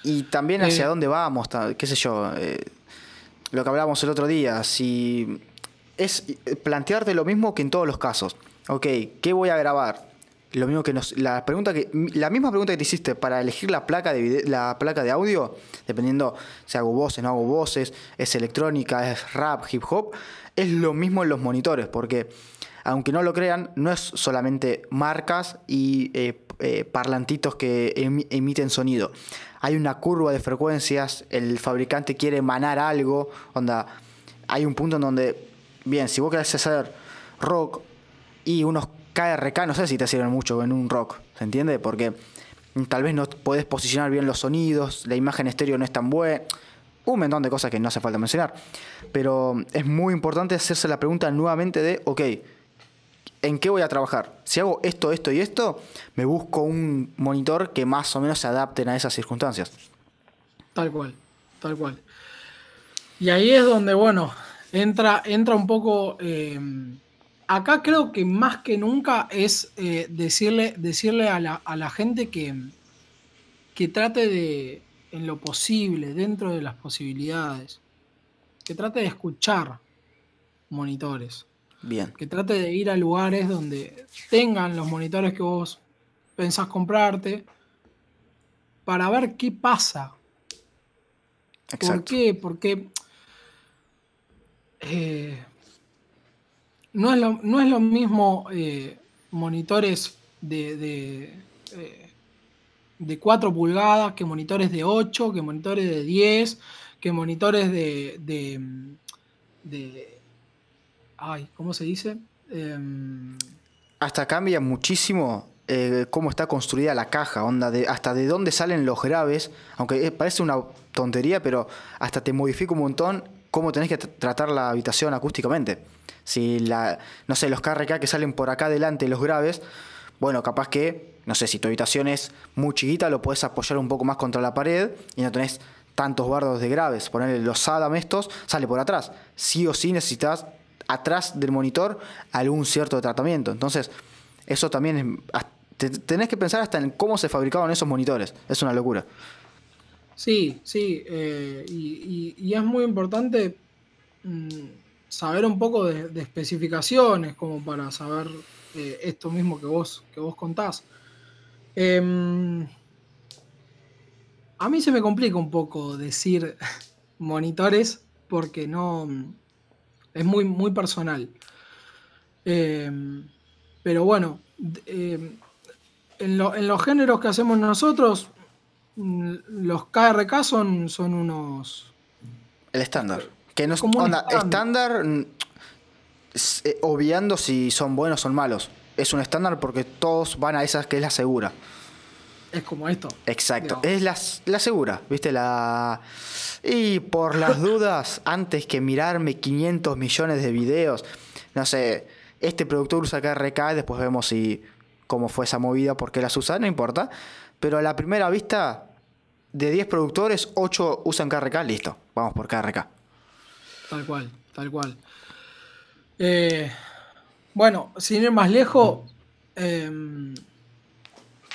Y también hacia eh, dónde vamos, qué sé yo. Eh, lo que hablábamos el otro día, si es plantearte lo mismo que en todos los casos. Ok, ¿qué voy a grabar? lo mismo que nos, la que la misma pregunta que te hiciste para elegir la placa de la placa de audio, dependiendo si hago voces, no hago voces, es electrónica, es rap, hip hop, es lo mismo en los monitores, porque aunque no lo crean, no es solamente marcas y eh, eh, parlantitos que emiten sonido. Hay una curva de frecuencias, el fabricante quiere emanar algo, onda, hay un punto en donde, bien, si vos querés hacer rock y unos KRK no sé si te sirven mucho en un rock, ¿se entiende? Porque tal vez no podés posicionar bien los sonidos, la imagen estéreo no es tan buena, un montón de cosas que no hace falta mencionar. Pero es muy importante hacerse la pregunta nuevamente de, ok, ¿en qué voy a trabajar? Si hago esto, esto y esto, me busco un monitor que más o menos se adapten a esas circunstancias. Tal cual, tal cual. Y ahí es donde, bueno, entra, entra un poco... Eh, acá creo que más que nunca es eh, decirle, decirle a la, gente que, que trate de, en lo posible, dentro de las posibilidades, que trate de escuchar monitores. Bien. Que trate de ir a lugares donde tengan los monitores que vos pensás comprarte para ver qué pasa. Exacto. ¿Por qué? Porque eh, no es lo, mismo eh, monitores de, de, 4 eh, pulgadas que monitores de 8, que monitores de 10, que monitores de... de, de ay, ¿cómo se dice? Em, hasta cambia muchísimo eh, cómo está construida la caja, onda de, hasta de dónde salen los graves, aunque parece una tontería, pero hasta te modifica un montón cómo tenés que tratar la habitación acústicamente. Si la, no sé, los KRK que salen por acá adelante, los graves, bueno, capaz que, no sé, si tu habitación es muy chiquita, lo puedes apoyar un poco más contra la pared y no tenés tantos bardos de graves. Ponerle los ADAM estos, sale por atrás. Sí o sí necesitas atrás del monitor algún cierto tratamiento. Entonces, eso también es, tenés que pensar hasta en cómo se fabricaban esos monitores. Es una locura. Sí, sí, eh, y, es muy importante mm, saber un poco de, especificaciones, como para saber eh, esto mismo que vos, que vos contás. Em, a mí se me complica un poco decir monitores porque no es muy, muy personal. Em, pero bueno, em, en los géneros que hacemos nosotros, Mm, los KRK son, son unos. El estándar. Que no es estándar. Mm, eh, obviando si son buenos o son malos. Es un estándar porque todos van a esas que es la segura. Es como esto. Exacto. Es la, segura, ¿viste? La. Y por las dudas, antes que mirarme 500 millones de videos, no sé, este productor usa KRK, después vemos si cómo fue esa movida, por qué las usa, no importa. Pero a la primera vista, de 10 productores, 8 usan KRK, listo, vamos por KRK. Tal cual, tal cual. Eh, bueno, sin ir más lejos, em,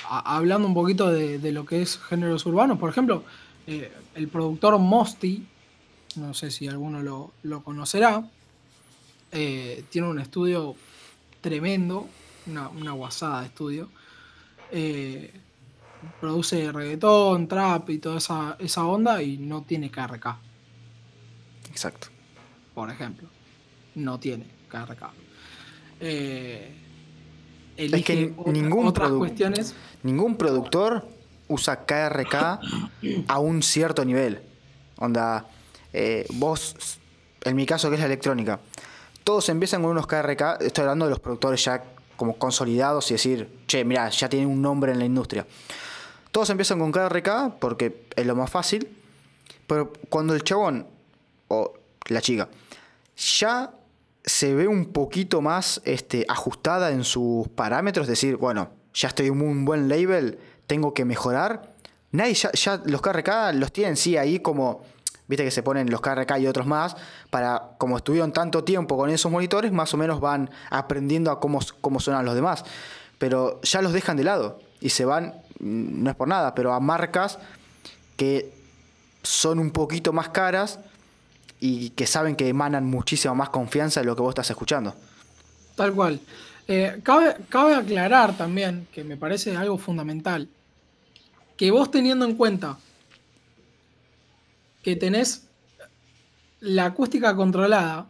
hablando un poquito de, lo que es géneros urbanos, por ejemplo, eh, el productor Mosti, no sé si alguno lo, conocerá, eh, tiene un estudio tremendo, una, una guasada de estudio produce reggaetón, trap y toda esa, esa onda y no tiene KRK. Exacto. Por ejemplo, no tiene KRK. Eh, es que ningún cuestiones. Ningún productor usa KRK a un cierto nivel. Onda, eh, vos, en mi caso que es la electrónica, todos empiezan con unos KRK, estoy hablando de los productores ya como consolidados y decir, che, mira, ya tiene un nombre en la industria. Todos empiezan con KRK porque es lo más fácil. Pero cuando el chabón o la chica ya se ve un poquito más este, ajustada en sus parámetros, es decir, bueno, ya estoy en un buen label, tengo que mejorar. Nadie ya, los KRK los tienen, sí, ahí como viste que se ponen los KRK y otros más, para, como estuvieron tanto tiempo con esos monitores, más o menos van aprendiendo a cómo, cómo suenan los demás. Pero ya los dejan de lado y se van no es por nada, pero a marcas que son un poquito más caras y que saben que emanan muchísima más confianza de lo que vos estás escuchando. Tal cual. Eh, cabe, cabe aclarar también, que me parece algo fundamental, que vos teniendo en cuenta que tenés la acústica controlada,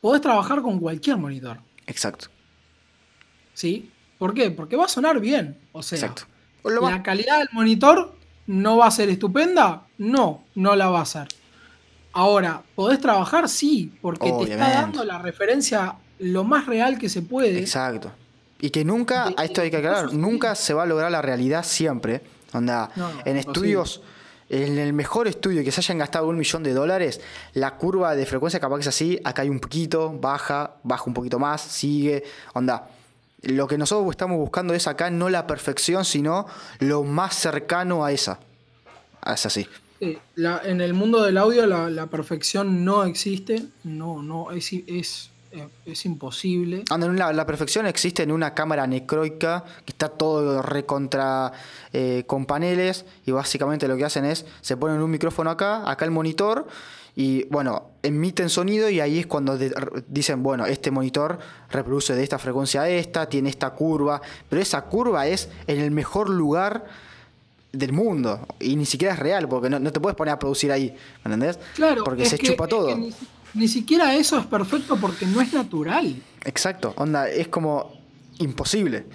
podés trabajar con cualquier monitor. Exacto. ¿Sí? ¿Por qué? Porque va a sonar bien. O sea, pues la calidad del monitor no va a ser estupenda. No, no la va a ser. Ahora, ¿podés trabajar? Sí, porque te está dando la referencia lo más real que se puede. Exacto. Y que nunca, a esto hay que aclarar, nunca se va a lograr la realidad siempre. Onda, en estudios, en el mejor estudio que se hayan gastado un millón de dólares, la curva de frecuencia capaz que es así, acá hay un poquito, baja, baja un poquito más, sigue, onda. Lo que nosotros estamos buscando es acá no la perfección, sino lo más cercano a esa. Ah, es así. en el mundo del audio la, perfección no existe, no, no, es, eh, imposible. Ando, ah, la, perfección existe en una cámara necroica que está todo recontra eh, con paneles y básicamente lo que hacen es, se ponen un micrófono acá, acá el monitor y bueno, emiten sonido y ahí es cuando dicen, bueno, este monitor reproduce de esta frecuencia a esta, tiene esta curva, pero esa curva es en el mejor lugar del mundo y ni siquiera es real porque no, te puedes poner a producir ahí, ¿me entendés? Claro, porque se chupa todo. ni, siquiera eso es perfecto porque no es natural. Exacto, onda, es como imposible.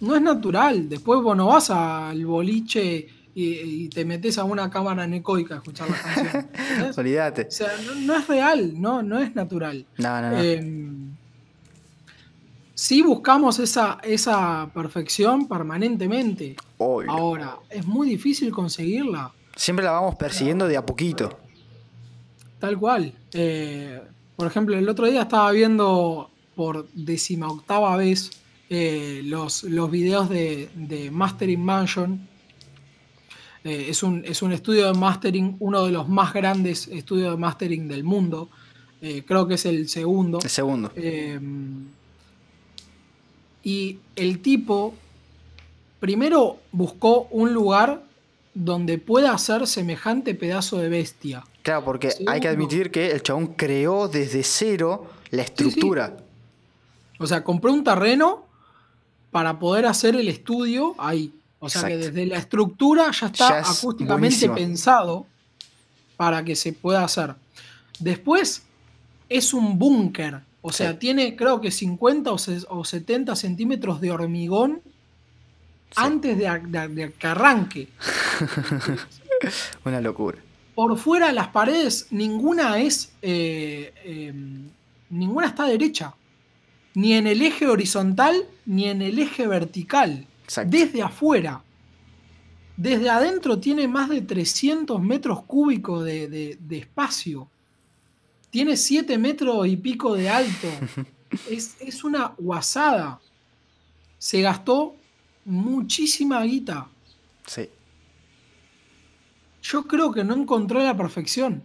No es natural, después vos no vas al boliche y, te metes a una cámara necoica a escuchar la canción Olvídate. O sea, no, es real, no, no es natural. No, no, em, sí buscamos esa, esa perfección permanentemente. Ahora, es muy difícil conseguirla. Siempre la vamos persiguiendo de a poquito. Tal cual. Eh, por ejemplo, el otro día estaba viendo por octava vez eh, los, los videos de, de Mastering Mansion eh, es, un, estudio de mastering, uno de los más grandes estudios de mastering del mundo. Eh, creo que es el segundo. El segundo. Eh, y el tipo primero buscó un lugar donde pueda hacer semejante pedazo de bestia. Claro, porque hay que admitir que el chabón creó desde cero la estructura. O sea, compró un terreno para poder hacer el estudio ahí. O sea que desde la estructura ya está acústicamente pensado para que se pueda hacer. Después es un búnker, o sea, tiene creo que 50 o, 70 centímetros de hormigón antes de, que arranque. Una locura. Por fuera las paredes, ninguna es, eh, em, ninguna está derecha, ni en el eje horizontal ni en el eje vertical desde afuera. Desde adentro tiene más de 300 metros cúbicos de, espacio. Tiene 7 metros y pico de alto. es, es una guasada. Se gastó muchísima guita. Sí. Yo creo que no encontró la perfección.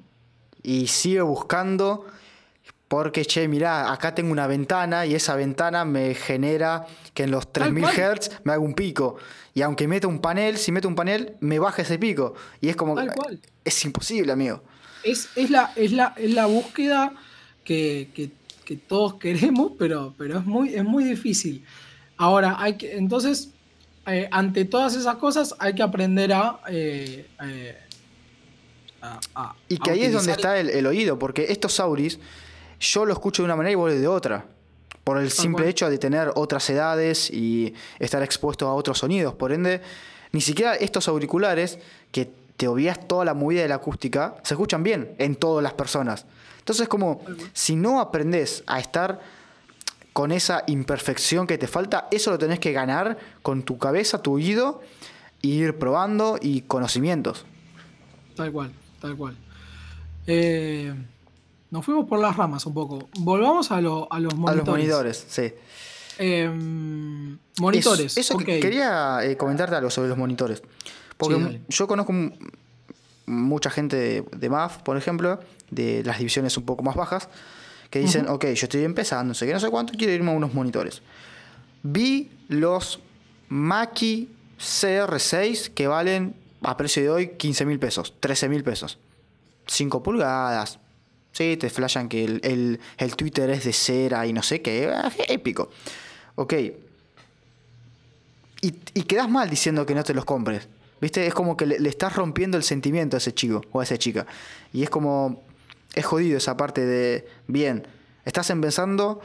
Y sigue buscando porque, che, mirá, acá tengo una ventana y esa ventana me genera que en los 3000 Hz me haga un pico. Y aunque meta un panel, si meto un panel, me baja ese pico. Y es como. Tal cual. Es imposible, amigo. Es, la, es, la, es la búsqueda que, todos queremos, pero, pero es, muy, es muy difícil. Ahora, hay que, entonces, eh, ante todas esas cosas, hay que aprender a. Eh, eh, a, y que ahí es donde está el, el oído, porque estos auris yo lo escucho de una manera y vos de otra. Por el simple hecho de tener otras edades y estar expuesto a otros sonidos. Por ende, ni siquiera estos auriculares que te obvias toda la movida de la acústica, se escuchan bien en todas las personas. Entonces, como si no aprendes a estar con esa imperfección que te falta, eso lo tenés que ganar con tu cabeza, tu oído, e ir probando y conocimientos. Tal cual, tal cual. Eh, nos fuimos por las ramas un poco. Volvamos a, los monitores. A los monitores, sí. Em, monitores. eso, quería eh, comentarte algo sobre los monitores. Porque yo conozco mucha gente de, MAF, por ejemplo, de las divisiones un poco más bajas, que dicen, ok, yo estoy empezando, no sé qué, no sé cuánto, quiero irme a unos monitores. Vi los Maki CR6 que valen a precio de hoy 15 mil pesos, 13 mil pesos. 5 pulgadas, Sí, te flashan que el, Twitter es de cera y no sé qué. Ah, épico. Ok. Y, y quedas mal diciendo que no te los compres. ¿Viste? Es como que le, estás rompiendo el sentimiento a ese chico o a esa chica. Y es como. Es jodido esa parte de. Bien, estás empezando.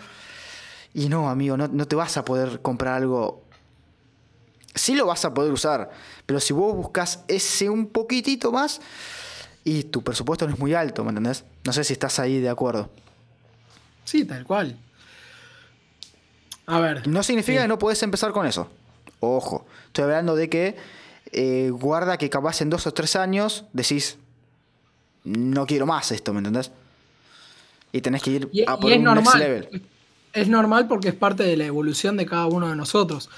Y no, amigo, no, no te vas a poder comprar algo. Sí lo vas a poder usar. Pero si vos buscas ese un poquitito más y tu presupuesto no es muy alto, ¿me entendés? No sé si estás ahí de acuerdo. Sí, tal cual. A ver. No significa que no puedes empezar con eso. Ojo, estoy hablando de que eh, guarda que capaz en dos o tres años decís, no quiero más esto, ¿me entendés? Y tenés que ir a por un level. Es normal porque es parte de la evolución de cada uno de nosotros.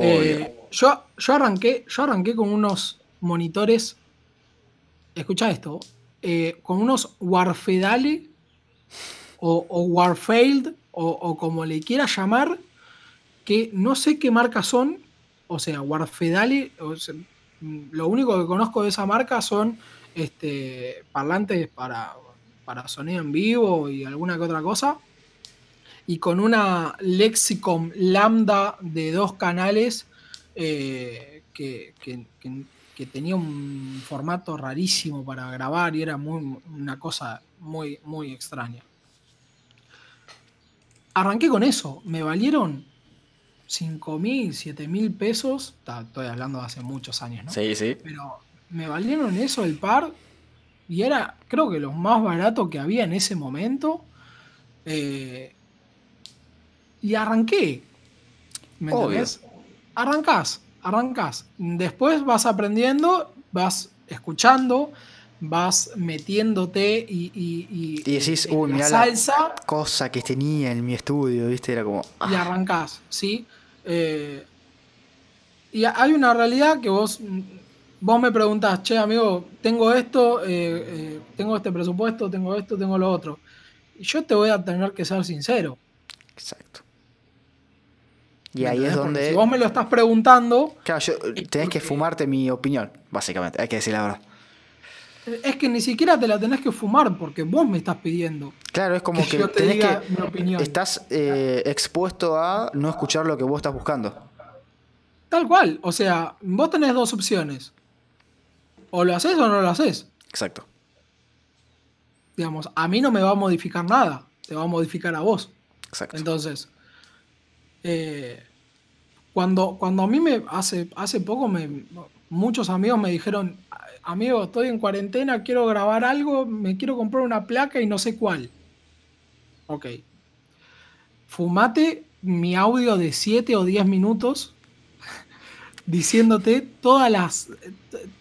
Eh, yo, yo, arranqué, yo arranqué con unos monitores escucha esto, eh, con unos Warfedale o, o Warfailed o, como le quiera llamar, que no sé qué marca son, o sea, Warfedale, lo único que conozco de esa marca son este, parlantes para, para sonido en vivo y alguna que otra cosa, y con una Lexicon Lambda de dos canales eh, que, que, que tenía un formato rarísimo para grabar y era muy, una cosa muy, muy extraña. Arranqué con eso, me valieron 5 mil, 7 mil pesos, estoy hablando de hace muchos años, ¿no? Sí, sí. Pero me valieron eso el par y era creo que lo más barato que había en ese momento. Eh, y arranqué. ¿Me Arrancás arrancas. Después vas aprendiendo, vas escuchando, vas metiéndote y, y, decís, uy, la salsa. cosa que tenía en mi estudio, ¿viste? Era como. Y ah". arrancás, ¿sí? Eh, y hay una realidad que vos. Vos me preguntás, che, amigo, tengo esto, eh, eh, tengo este presupuesto, tengo esto, tengo lo otro. Y yo te voy a tener que ser sincero. Exacto. Y ahí es donde. Si vos me lo estás preguntando. Claro, eh, tenés que eh, fumarte mi opinión, básicamente. Hay que decir la verdad. Es que ni siquiera te la tenés que fumar porque vos me estás pidiendo. Claro, es como que, tenés que. Estás eh, expuesto a no escuchar lo que vos estás buscando. Tal cual. O sea, vos tenés dos opciones. O lo haces o no lo haces. Exacto. Digamos, a mí no me va a modificar nada. Te va a modificar a vos. Exacto. Entonces, eh, cuando, cuando a mí me hace, hace poco me, muchos amigos me dijeron, amigo, estoy en cuarentena, quiero grabar algo, me quiero comprar una placa y no sé cuál. Ok. Fumate mi audio de 7 o 10 minutos diciéndote todas las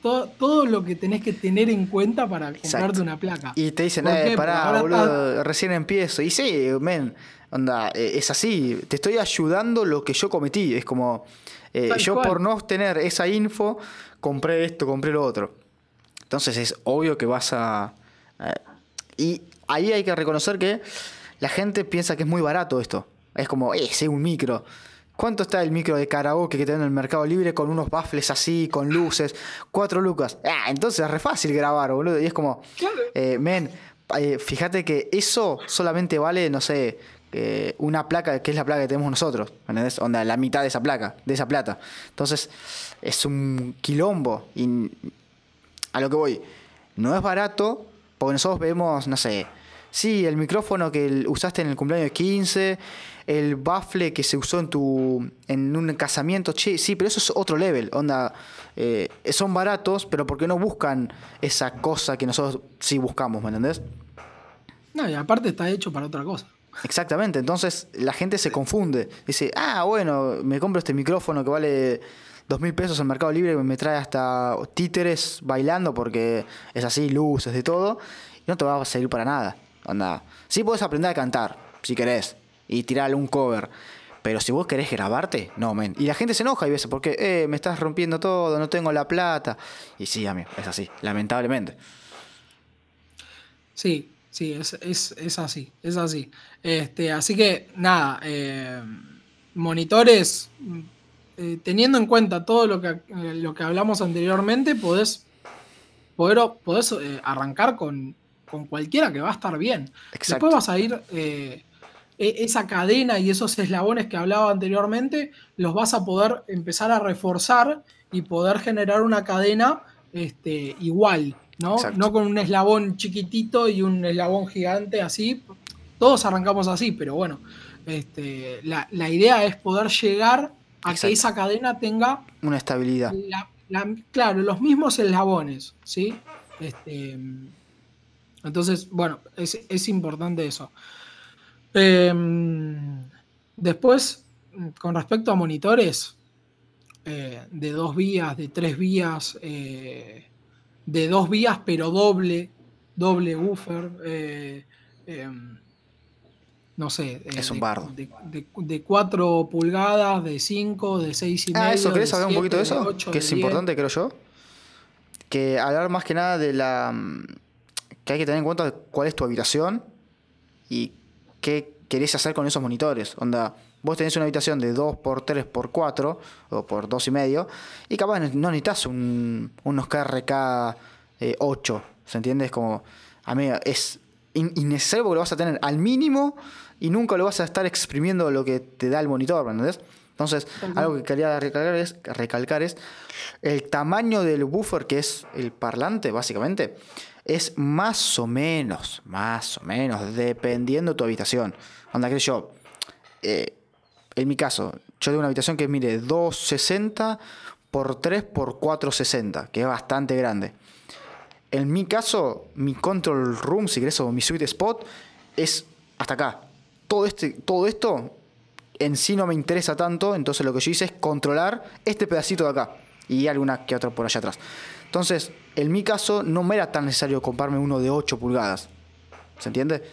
todo, lo que tenés que tener en cuenta para comprarte una placa. Y te dicen, eh, pará, boludo, recién empiezo. Y sí, men, anda eh, es así, te estoy ayudando lo que yo cometí. Es como, eh, yo por no obtener esa info, compré esto, compré lo otro. Entonces es obvio que vas a... y ahí hay que reconocer que la gente piensa que es muy barato esto. Es como, eh, es un micro. ¿Cuánto está el micro de karaoke que te en el Mercado Libre con unos baffles así, con luces? Cuatro lucas. Ah, entonces es re fácil grabar, boludo. Y es como, eh, men, fíjate que eso solamente vale, no sé, una placa que es la placa que tenemos nosotros, ¿entendés? Onda, la mitad de esa placa, de esa plata. Entonces, es un quilombo. Y a lo que voy, no es barato, porque nosotros vemos, no sé, sí, el micrófono que usaste en el cumpleaños de 15, el baffle que se usó en tu en un casamiento, sí, sí, pero eso es otro level, onda, eh, son baratos, pero porque no buscan esa cosa que nosotros sí buscamos, ¿me entendés? No, y aparte está hecho para otra cosa. Exactamente, entonces la gente se confunde. Dice, ah, bueno, me compro este micrófono que vale dos mil pesos en Mercado Libre, y me trae hasta títeres bailando porque es así, luces, de todo, y no te va a servir para nada. nada. Sí puedes aprender a cantar, si querés, y tirar un cover. Pero si vos querés grabarte, no, men. Y la gente se enoja y veces porque, eh, me estás rompiendo todo, no tengo la plata. Y sí, amigo, es así, lamentablemente. Sí, Sí, es, es, es, así, es así. Este, así que nada, eh, monitores, eh, teniendo en cuenta todo lo que, eh, lo que hablamos anteriormente, podés, poder, arrancar con, cualquiera que va a estar bien. Después vas a ir, e, esa cadena y esos eslabones que hablaba anteriormente, los vas a poder empezar a reforzar y poder generar una cadena este, igual ¿no? No con un eslabón chiquitito y un eslabón gigante así. Todos arrancamos así, pero bueno, este, la, idea es poder llegar a que esa cadena tenga una estabilidad. claro, los mismos eslabones, ¿sí? Este, entonces, bueno, es, importante eso. Em, después, con respecto a monitores eh, de dos vías, de tres vías, eh, de dos vías, pero doble, doble woofer Eh, eh no sé. Eh, es un bardo. De, cuatro pulgadas, de 5, de seis y ah, eso, ¿querés saber un poquito de eso? que es importante, creo yo. Que hablar más que nada de la. Mm, que hay que tener en cuenta cuál es tu habitación y qué querés hacer con esos monitores. Onda Vos tenés una habitación de 2 x 3 x 4 o por 2,5, y medio y capaz no necesitas un, unos KRK 8, eh, ¿se entiende? Es como, a mí es innecesario porque lo vas a tener al mínimo y nunca lo vas a estar exprimiendo lo que te da el monitor, ¿me entendés? Entonces, algo que quería recalcar es, recalcar es el tamaño del buffer que es el parlante, básicamente, es más o menos, más o menos, dependiendo de tu habitación. Onda, que yo, eh, en mi caso, yo tengo una habitación que mire 260 por 3 por 460, que es bastante grande. En mi caso, mi control room, si querés, o mi suite spot, es hasta acá. Todo, este, todo esto en sí no me interesa tanto, entonces lo que yo hice es controlar este pedacito de acá y alguna que otra por allá atrás. Entonces, en mi caso, no me era tan necesario comprarme uno de 8 pulgadas. ¿Se entiende?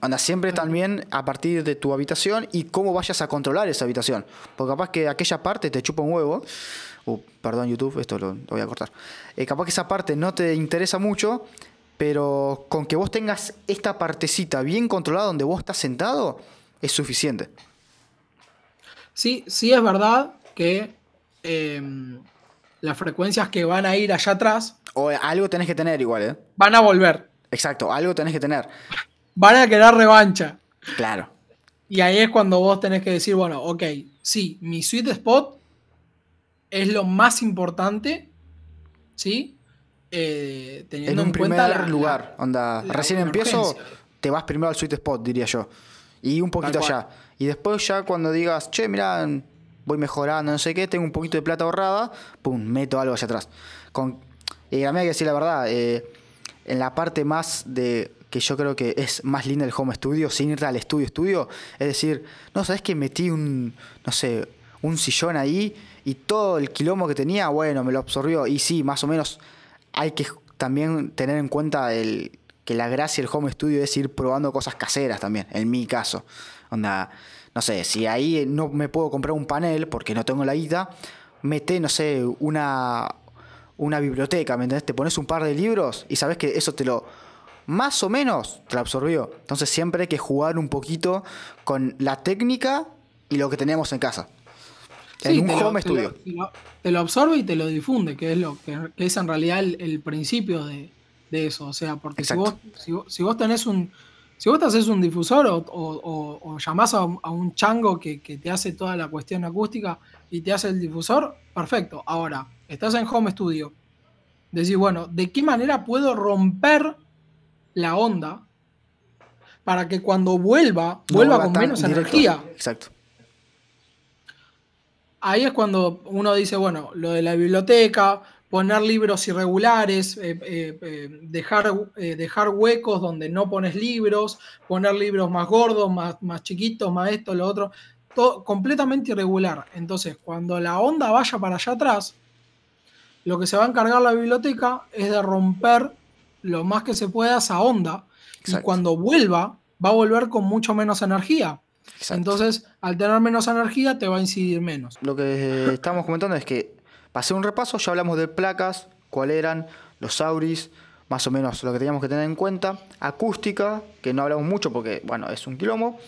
Anda siempre también a partir de tu habitación y cómo vayas a controlar esa habitación. Porque capaz que aquella parte te chupa un huevo. Uh, perdón, YouTube, esto lo, voy a cortar. Eh, capaz que esa parte no te interesa mucho, pero con que vos tengas esta partecita bien controlada donde vos estás sentado, es suficiente. Sí, sí es verdad que em, las frecuencias que van a ir allá atrás. O algo tenés que tener igual, ¿eh? Van a volver. Exacto, algo tenés que tener van a querer revancha. Claro. Y ahí es cuando vos tenés que decir, bueno, ok, sí, mi sweet spot es lo más importante, ¿sí? Eh, teniendo en, un primer lugar, onda, recién empiezo, te vas primero al sweet spot, diría yo. Y un poquito allá. Y después ya cuando digas, che, mirá, voy mejorando, no sé qué, tengo un poquito de plata ahorrada, pum, meto algo allá atrás. Con, eh, a mí hay que decir la verdad, eh, en la parte más de que yo creo que es más linda el home studio, sin irte al estudio estudio. Es decir, no sabes que metí un, no sé, un sillón ahí y todo el quilombo que tenía, bueno, me lo absorbió. Y sí, más o menos hay que también tener en cuenta el, que la gracia del home studio es ir probando cosas caseras también, en mi caso. Onda, no sé, si ahí no me puedo comprar un panel porque no tengo la guita, mete, no sé, una, una biblioteca, ¿me entendés? Te pones un par de libros y sabes que eso te lo más o menos te lo absorbió. Entonces siempre hay que jugar un poquito con la técnica y lo que tenemos en casa. en un home studio. Te lo, absorbe y te lo difunde, que es lo que es en realidad el, principio de, eso. O sea, porque si vos, tenés un. Si vos te haces un difusor o, llamás a, un chango que, que te hace toda la cuestión acústica y te hace el difusor, perfecto. Ahora, estás en home studio. Decís, bueno, ¿de qué manera puedo romper la onda para que cuando vuelva, vuelva con menos energía. Exacto. Ahí es cuando uno dice, bueno, lo de la biblioteca, poner libros irregulares, eh, eh, eh, dejar, huecos donde no pones libros, poner libros más gordos, más, más chiquitos, más esto, lo otro, todo completamente irregular. Entonces, cuando la onda vaya para allá atrás, lo que se va a encargar la biblioteca es de romper lo más que se pueda esa onda. Y cuando vuelva, va a volver con mucho menos energía. Entonces, al tener menos energía, te va a incidir menos. Lo que eh, estamos comentando es que, para hacer un repaso, ya hablamos de placas, cuáles eran, los auris, más o menos lo que teníamos que tener en cuenta, acústica, que no hablamos mucho porque, bueno, es un quilombo,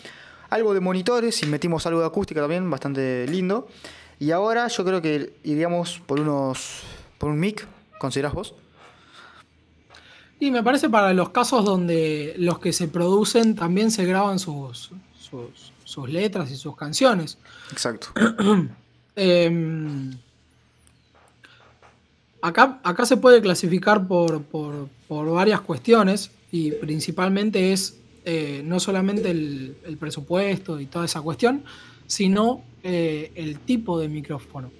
algo de monitores, y metimos algo de acústica también, bastante lindo. Y ahora yo creo que iríamos por unos por un mic, ¿considerás vos? Y me parece para los casos donde los que se producen también se graban sus, sus, letras y sus canciones. Exacto. Em, acá, acá se puede clasificar por, varias cuestiones y principalmente es eh, no solamente el, presupuesto y toda esa cuestión, sino eh, el tipo de micrófono.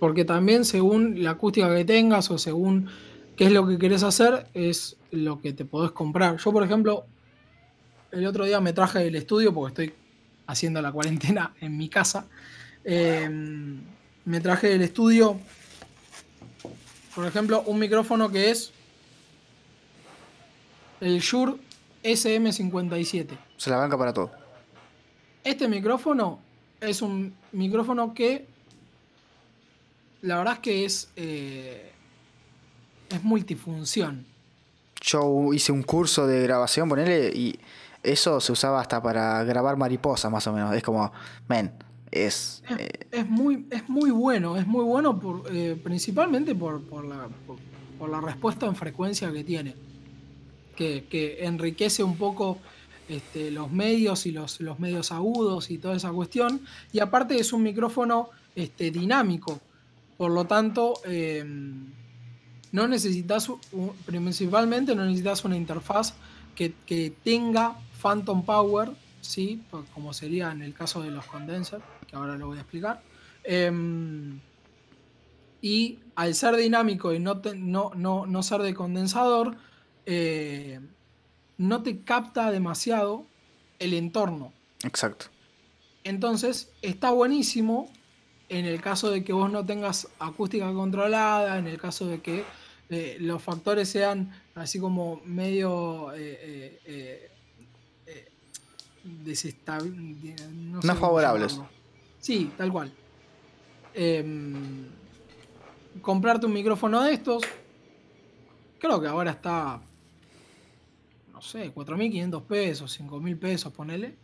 Porque también según la acústica que tengas o según qué es lo que querés hacer, es lo que te podés comprar. Yo, por ejemplo, el otro día me traje del estudio, porque estoy haciendo la cuarentena en mi casa, em, me traje del estudio, por ejemplo, un micrófono que es el Shure SM57. Se la banca para todo. Este micrófono es un micrófono que la verdad es que es... Eh, es multifunción. Yo hice un curso de grabación, ponele, y eso se usaba hasta para grabar mariposas, más o menos. Es como, men, es, es, eh, muy, es muy bueno, es muy bueno por, eh, principalmente por, la, respuesta en frecuencia que tiene, que, enriquece un poco este, los medios y los, los, medios agudos y toda esa cuestión, y aparte es un micrófono este, dinámico, por lo tanto... Em, no necesitas, principalmente no necesitas una interfaz que, tenga Phantom Power, ¿sí? Pues, como sería en el caso de los condensers, que ahora lo voy a explicar. Em, y al ser dinámico y no, no, no, no ser de condensador, eh, no te capta demasiado el entorno. Exacto. Entonces, está buenísimo en el caso de que vos no tengas acústica controlada, en el caso de que eh, los factores sean así como medio eh, eh, eh No, favorables. Sí, tal cual. Em, comprarte un micrófono de estos, creo que ahora está, no sé, 4.500 pesos, 5.000 pesos, ponele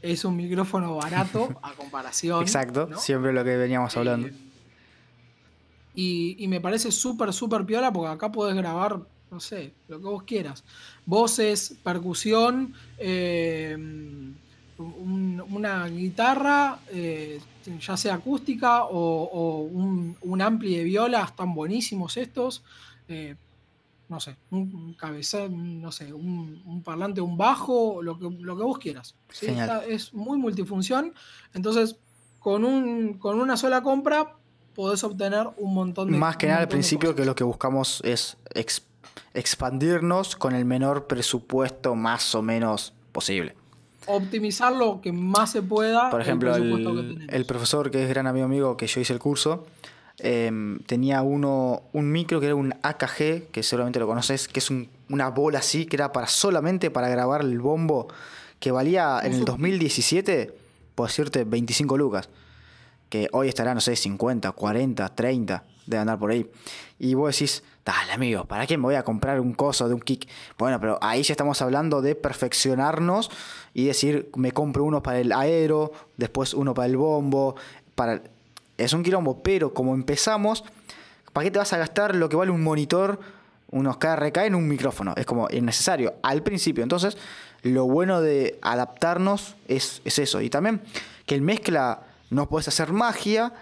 es un micrófono barato a comparación. Exacto, siempre lo que veníamos hablando. Y, me parece súper, súper piola porque acá podés grabar, no sé, lo que vos quieras. Voces, percusión, eh, una guitarra, eh, ya sea acústica o, un, un, ampli de violas, están buenísimos estos. Eh, no sé, un, cabeza no sé, un, parlante, un bajo, lo que, vos quieras. es muy multifunción. Entonces, con, con una sola compra podés obtener un montón de... Más que nada al principio que lo que buscamos es expandirnos con el menor presupuesto más o menos posible. Optimizar lo que más se pueda. Por ejemplo, el, el, profesor que es gran amigo mío que yo hice el curso, em, tenía uno, un micro que era un AKG, que seguramente lo conoces, que es una bola así, que era para solamente para grabar el bombo, que valía en el 2017, por decirte, 25 lucas que hoy estará, no sé, 50, 40, 30 de andar por ahí. Y vos decís, dale amigo, ¿para qué me voy a comprar un coso de un kick? Bueno, pero ahí ya estamos hablando de perfeccionarnos y decir, me compro uno para el aero, después uno para el bombo, para... Es un quilombo, pero como empezamos, ¿para qué te vas a gastar lo que vale un monitor, unos KRK en un micrófono? Es como innecesario al principio. Entonces, lo bueno de adaptarnos es, es eso. Y también que el mezcla no podés hacer magia,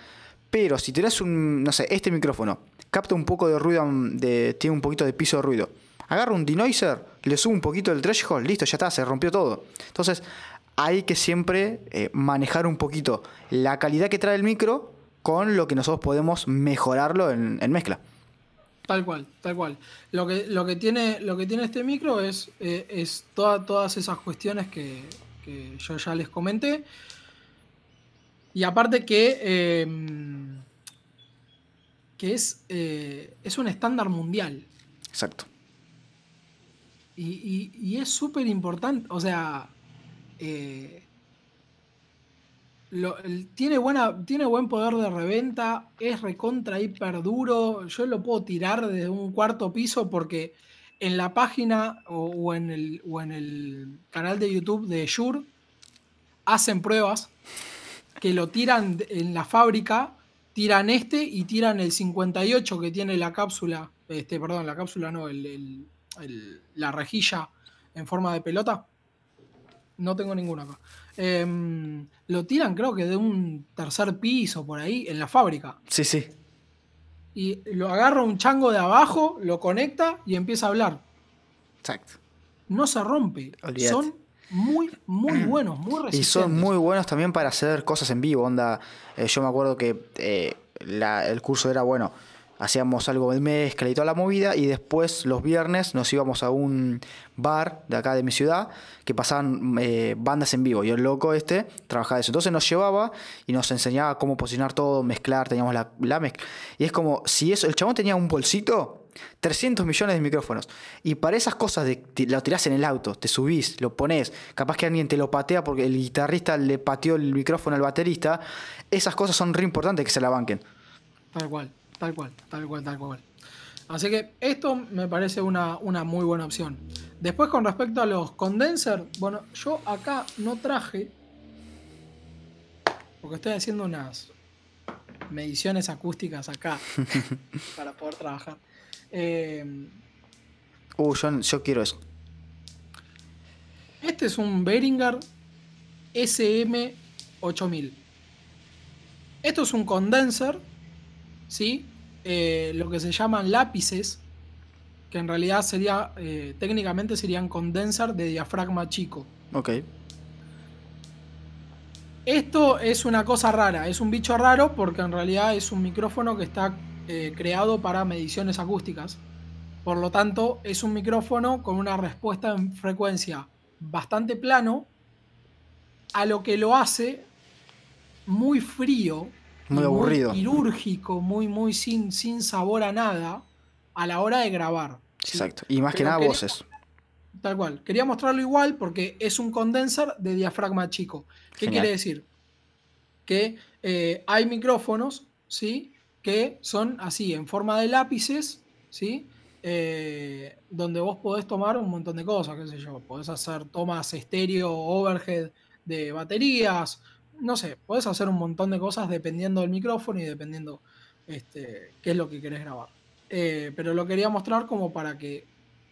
pero si tenés un, no sé, este micrófono, capta un poco de ruido, mm, de, tiene un poquito de piso de ruido. Agarro un denoiser, le subo un poquito el threshold, listo, ya está, se rompió todo. Entonces, hay que siempre eh, manejar un poquito la calidad que trae el micro con lo que nosotros podemos mejorarlo en, mezcla. Tal cual, tal cual. Lo que, lo que, tiene, lo que tiene este micro es, eh, es todas esas cuestiones que, que yo ya les comenté. Y aparte que, em, es, eh, es un estándar mundial. Exacto. Y, es súper importante, o sea, eh, tiene, buena, tiene buen poder de reventa, es recontra hiper duro, yo lo puedo tirar desde un cuarto piso porque en la página o, en, el, o en el canal de YouTube de Shure hacen pruebas que lo tiran en la fábrica, tiran este y tiran el 58 que tiene la cápsula, este, perdón, la cápsula no, el, la rejilla en forma de pelota. No tengo ninguna acá. Em, lo tiran creo que de un tercer piso por ahí en la fábrica. Sí, sí. Y lo agarra un chango de abajo, lo conecta y empieza a hablar. Exacto. No se rompe. Son muy, muy mm. buenos, muy resistentes. Y son muy buenos también para hacer cosas en vivo, onda. Eh, yo me acuerdo que eh, el curso era, bueno, hacíamos algo de mezcla y toda la movida, y después los viernes nos íbamos a un bar de acá de mi ciudad que pasaban eh, bandas en vivo, y el loco este trabajaba eso. Entonces nos llevaba y nos enseñaba cómo posicionar todo, mezclar, teníamos la, la mezcla. Y es como, si eso, el chabón tenía un bolsito 300 millones de micrófonos. Y para esas cosas, de, lo tirás en el auto, te subís, lo pones, capaz que alguien te lo patea porque el guitarrista le pateó el micrófono al baterista, esas cosas son re importantes que se la banquen. Tal cual, tal cual, tal cual, tal cual. Así que esto me parece una, una muy buena opción. Después con respecto a los condensers bueno, yo acá no traje, porque estoy haciendo unas mediciones acústicas acá para poder trabajar. Em, uh, yo, quiero eso. Este es un Beringer SM8000. Esto es un condenser, ¿sí? Eh, lo que se llaman lápices, que en realidad sería, eh, técnicamente serían condenser de diafragma chico. Ok. Esto es una cosa rara, es un bicho raro porque en realidad es un micrófono que está eh, creado para mediciones acústicas. Por lo tanto, es un micrófono con una respuesta en frecuencia bastante plano, a lo que lo hace muy frío, muy aburrido, quirúrgico, muy, muy sin, sin sabor a nada a la hora de grabar. Exacto, y más que nada voces. Tal cual, quería mostrarlo igual porque es un condenser de diafragma chico. ¿Qué quiere decir? Que eh, hay micrófonos, ¿sí? que son así, en forma de lápices, ¿sí? Eh, donde vos podés tomar un montón de cosas, qué sé yo, podés hacer tomas estéreo, overhead de baterías, no sé, podés hacer un montón de cosas dependiendo del micrófono y dependiendo este, qué es lo que querés grabar. Eh, pero lo quería mostrar como para que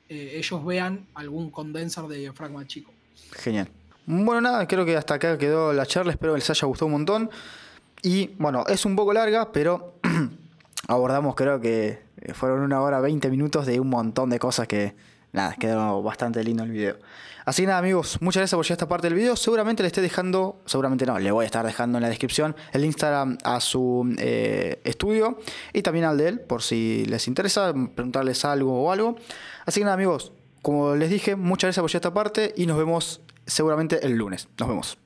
eh, ellos vean algún condenser de diafragma chico. Genial. Bueno, nada, creo que hasta acá quedó la charla, espero que les haya gustado un montón. Y bueno, es un poco larga, pero abordamos creo que eh, fueron una hora 20 minutos de un montón de cosas que, nada, quedó bastante lindo el video. Así que nada amigos, muchas gracias por esta parte del video. Seguramente le esté dejando, seguramente no, le voy a estar dejando en la descripción el Instagram a su eh, estudio y también al de él, por si les interesa preguntarles algo o algo. Así que nada amigos, como les dije, muchas gracias por esta parte y nos vemos seguramente el lunes. Nos vemos.